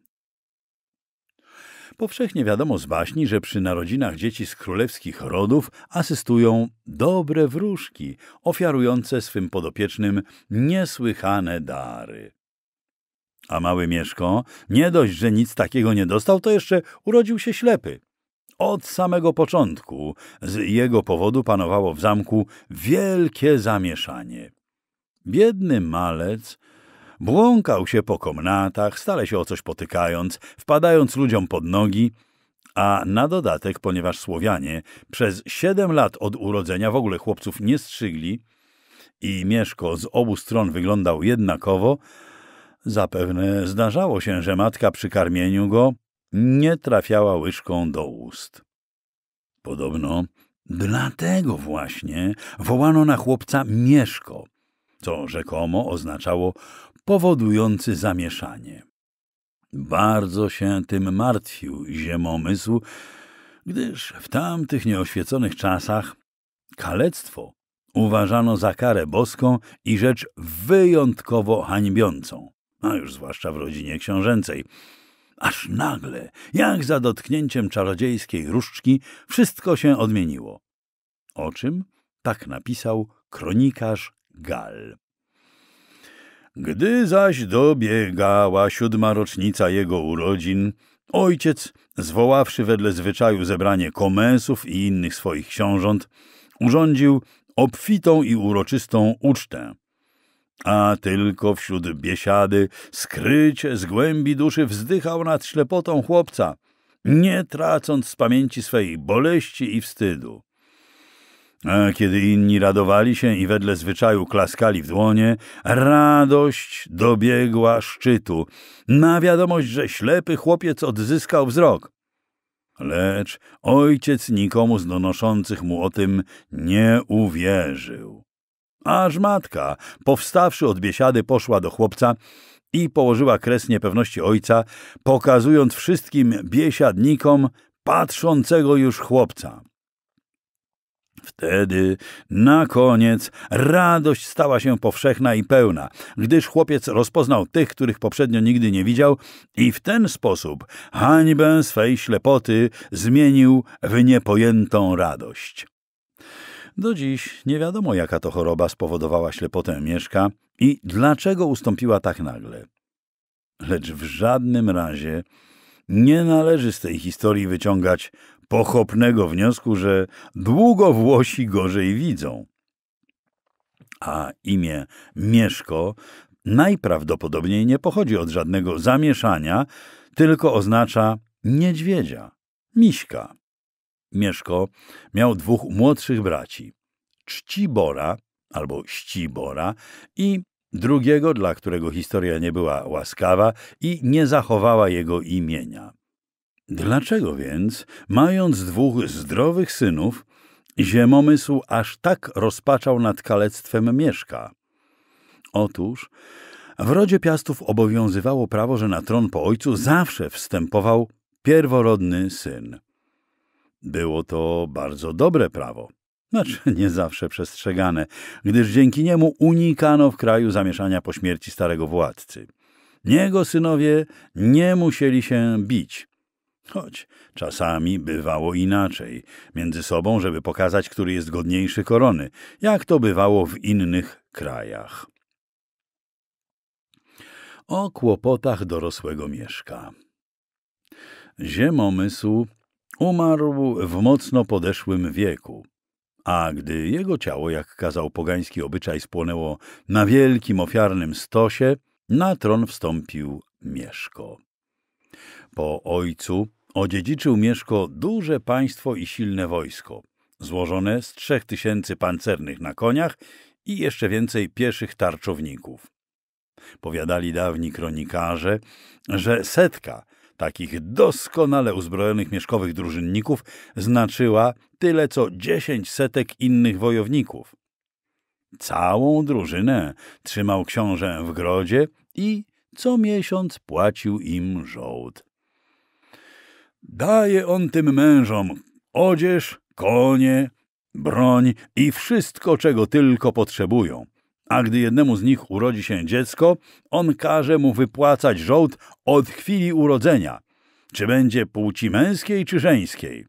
A: Powszechnie wiadomo z baśni, że przy narodzinach dzieci z królewskich rodów asystują dobre wróżki, ofiarujące swym podopiecznym niesłychane dary. A mały Mieszko, nie dość, że nic takiego nie dostał, to jeszcze urodził się ślepy. Od samego początku z jego powodu panowało w zamku wielkie zamieszanie. Biedny malec Błąkał się po komnatach, stale się o coś potykając, wpadając ludziom pod nogi, a na dodatek, ponieważ Słowianie przez siedem lat od urodzenia w ogóle chłopców nie strzygli i Mieszko z obu stron wyglądał jednakowo, zapewne zdarzało się, że matka przy karmieniu go nie trafiała łyżką do ust. Podobno dlatego właśnie wołano na chłopca Mieszko, co rzekomo oznaczało powodujący zamieszanie. Bardzo się tym martwił ziemomysł, gdyż w tamtych nieoświeconych czasach kalectwo uważano za karę boską i rzecz wyjątkowo hańbiącą, a już zwłaszcza w rodzinie książęcej. Aż nagle, jak za dotknięciem czarodziejskiej różdżki, wszystko się odmieniło. O czym tak napisał kronikarz Gal. Gdy zaś dobiegała siódma rocznica jego urodzin, ojciec, zwoławszy wedle zwyczaju zebranie komensów i innych swoich książąt, urządził obfitą i uroczystą ucztę. A tylko wśród biesiady, skrycie z głębi duszy wzdychał nad ślepotą chłopca, nie tracąc z pamięci swej boleści i wstydu. Kiedy inni radowali się i wedle zwyczaju klaskali w dłonie, radość dobiegła szczytu, na wiadomość, że ślepy chłopiec odzyskał wzrok. Lecz ojciec nikomu z donoszących mu o tym nie uwierzył. Aż matka, powstawszy od biesiady, poszła do chłopca i położyła kres niepewności ojca, pokazując wszystkim biesiadnikom patrzącego już chłopca. Wtedy na koniec radość stała się powszechna i pełna, gdyż chłopiec rozpoznał tych, których poprzednio nigdy nie widział i w ten sposób hańbę swej ślepoty zmienił w niepojętą radość. Do dziś nie wiadomo, jaka to choroba spowodowała ślepotę Mieszka i dlaczego ustąpiła tak nagle. Lecz w żadnym razie nie należy z tej historii wyciągać pochopnego wniosku, że długo Włosi gorzej widzą. A imię Mieszko najprawdopodobniej nie pochodzi od żadnego zamieszania, tylko oznacza niedźwiedzia, miśka. Mieszko miał dwóch młodszych braci, Czcibora albo Ścibora i drugiego, dla którego historia nie była łaskawa i nie zachowała jego imienia. Dlaczego więc, mając dwóch zdrowych synów, ziemomysł aż tak rozpaczał nad kalectwem Mieszka? Otóż w rodzie Piastów obowiązywało prawo, że na tron po ojcu zawsze wstępował pierworodny syn. Było to bardzo dobre prawo, znaczy nie zawsze przestrzegane, gdyż dzięki niemu unikano w kraju zamieszania po śmierci starego władcy. Niego synowie nie musieli się bić. Choć czasami bywało inaczej, między sobą, żeby pokazać, który jest godniejszy korony, jak to bywało w innych krajach. O kłopotach dorosłego mieszka. Ziemomysł umarł w mocno podeszłym wieku, a gdy jego ciało, jak kazał pogański obyczaj, spłonęło na wielkim ofiarnym stosie, na tron wstąpił Mieszko. Po ojcu odziedziczył Mieszko duże państwo i silne wojsko, złożone z trzech tysięcy pancernych na koniach i jeszcze więcej pieszych tarczowników. Powiadali dawni kronikarze, że setka takich doskonale uzbrojonych mieszkowych drużynników znaczyła tyle co dziesięć setek innych wojowników. Całą drużynę trzymał książę w grodzie i co miesiąc płacił im żołd. Daje on tym mężom odzież, konie, broń i wszystko, czego tylko potrzebują. A gdy jednemu z nich urodzi się dziecko, on każe mu wypłacać żołd od chwili urodzenia, czy będzie płci męskiej czy żeńskiej.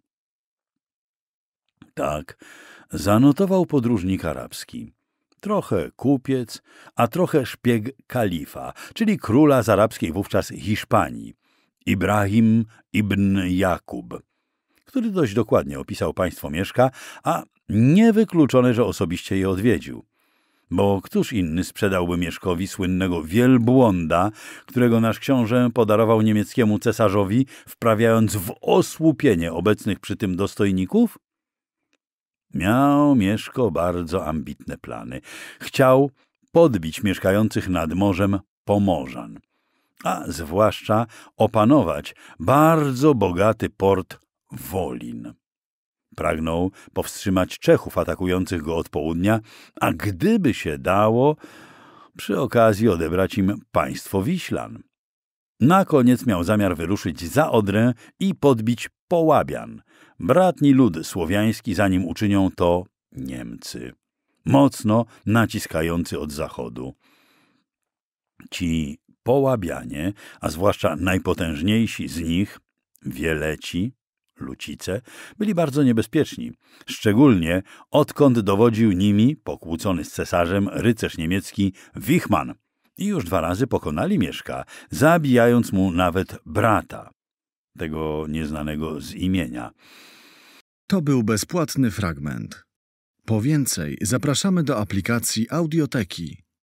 A: Tak, zanotował podróżnik arabski. Trochę kupiec, a trochę szpieg kalifa, czyli króla z arabskiej wówczas Hiszpanii. Ibrahim ibn Jakub, który dość dokładnie opisał państwo Mieszka, a niewykluczone, że osobiście je odwiedził. Bo któż inny sprzedałby Mieszkowi słynnego wielbłąda, którego nasz książę podarował niemieckiemu cesarzowi, wprawiając w osłupienie obecnych przy tym dostojników? Miał Mieszko bardzo ambitne plany. Chciał podbić mieszkających nad morzem Pomorzan a zwłaszcza opanować bardzo bogaty port Wolin. Pragnął powstrzymać Czechów atakujących go od południa, a gdyby się dało, przy okazji odebrać im państwo Wiślan. Na koniec miał zamiar wyruszyć za Odrę i podbić Połabian, bratni lud słowiański, zanim uczynią to Niemcy, mocno naciskający od zachodu. Ci połabianie, a zwłaszcza najpotężniejsi z nich, wieleci, lucice, byli bardzo niebezpieczni, szczególnie odkąd dowodził nimi pokłócony z cesarzem rycerz niemiecki Wichmann i już dwa razy pokonali Mieszka, zabijając mu nawet brata, tego nieznanego z imienia. To był bezpłatny fragment. Po więcej zapraszamy do aplikacji Audioteki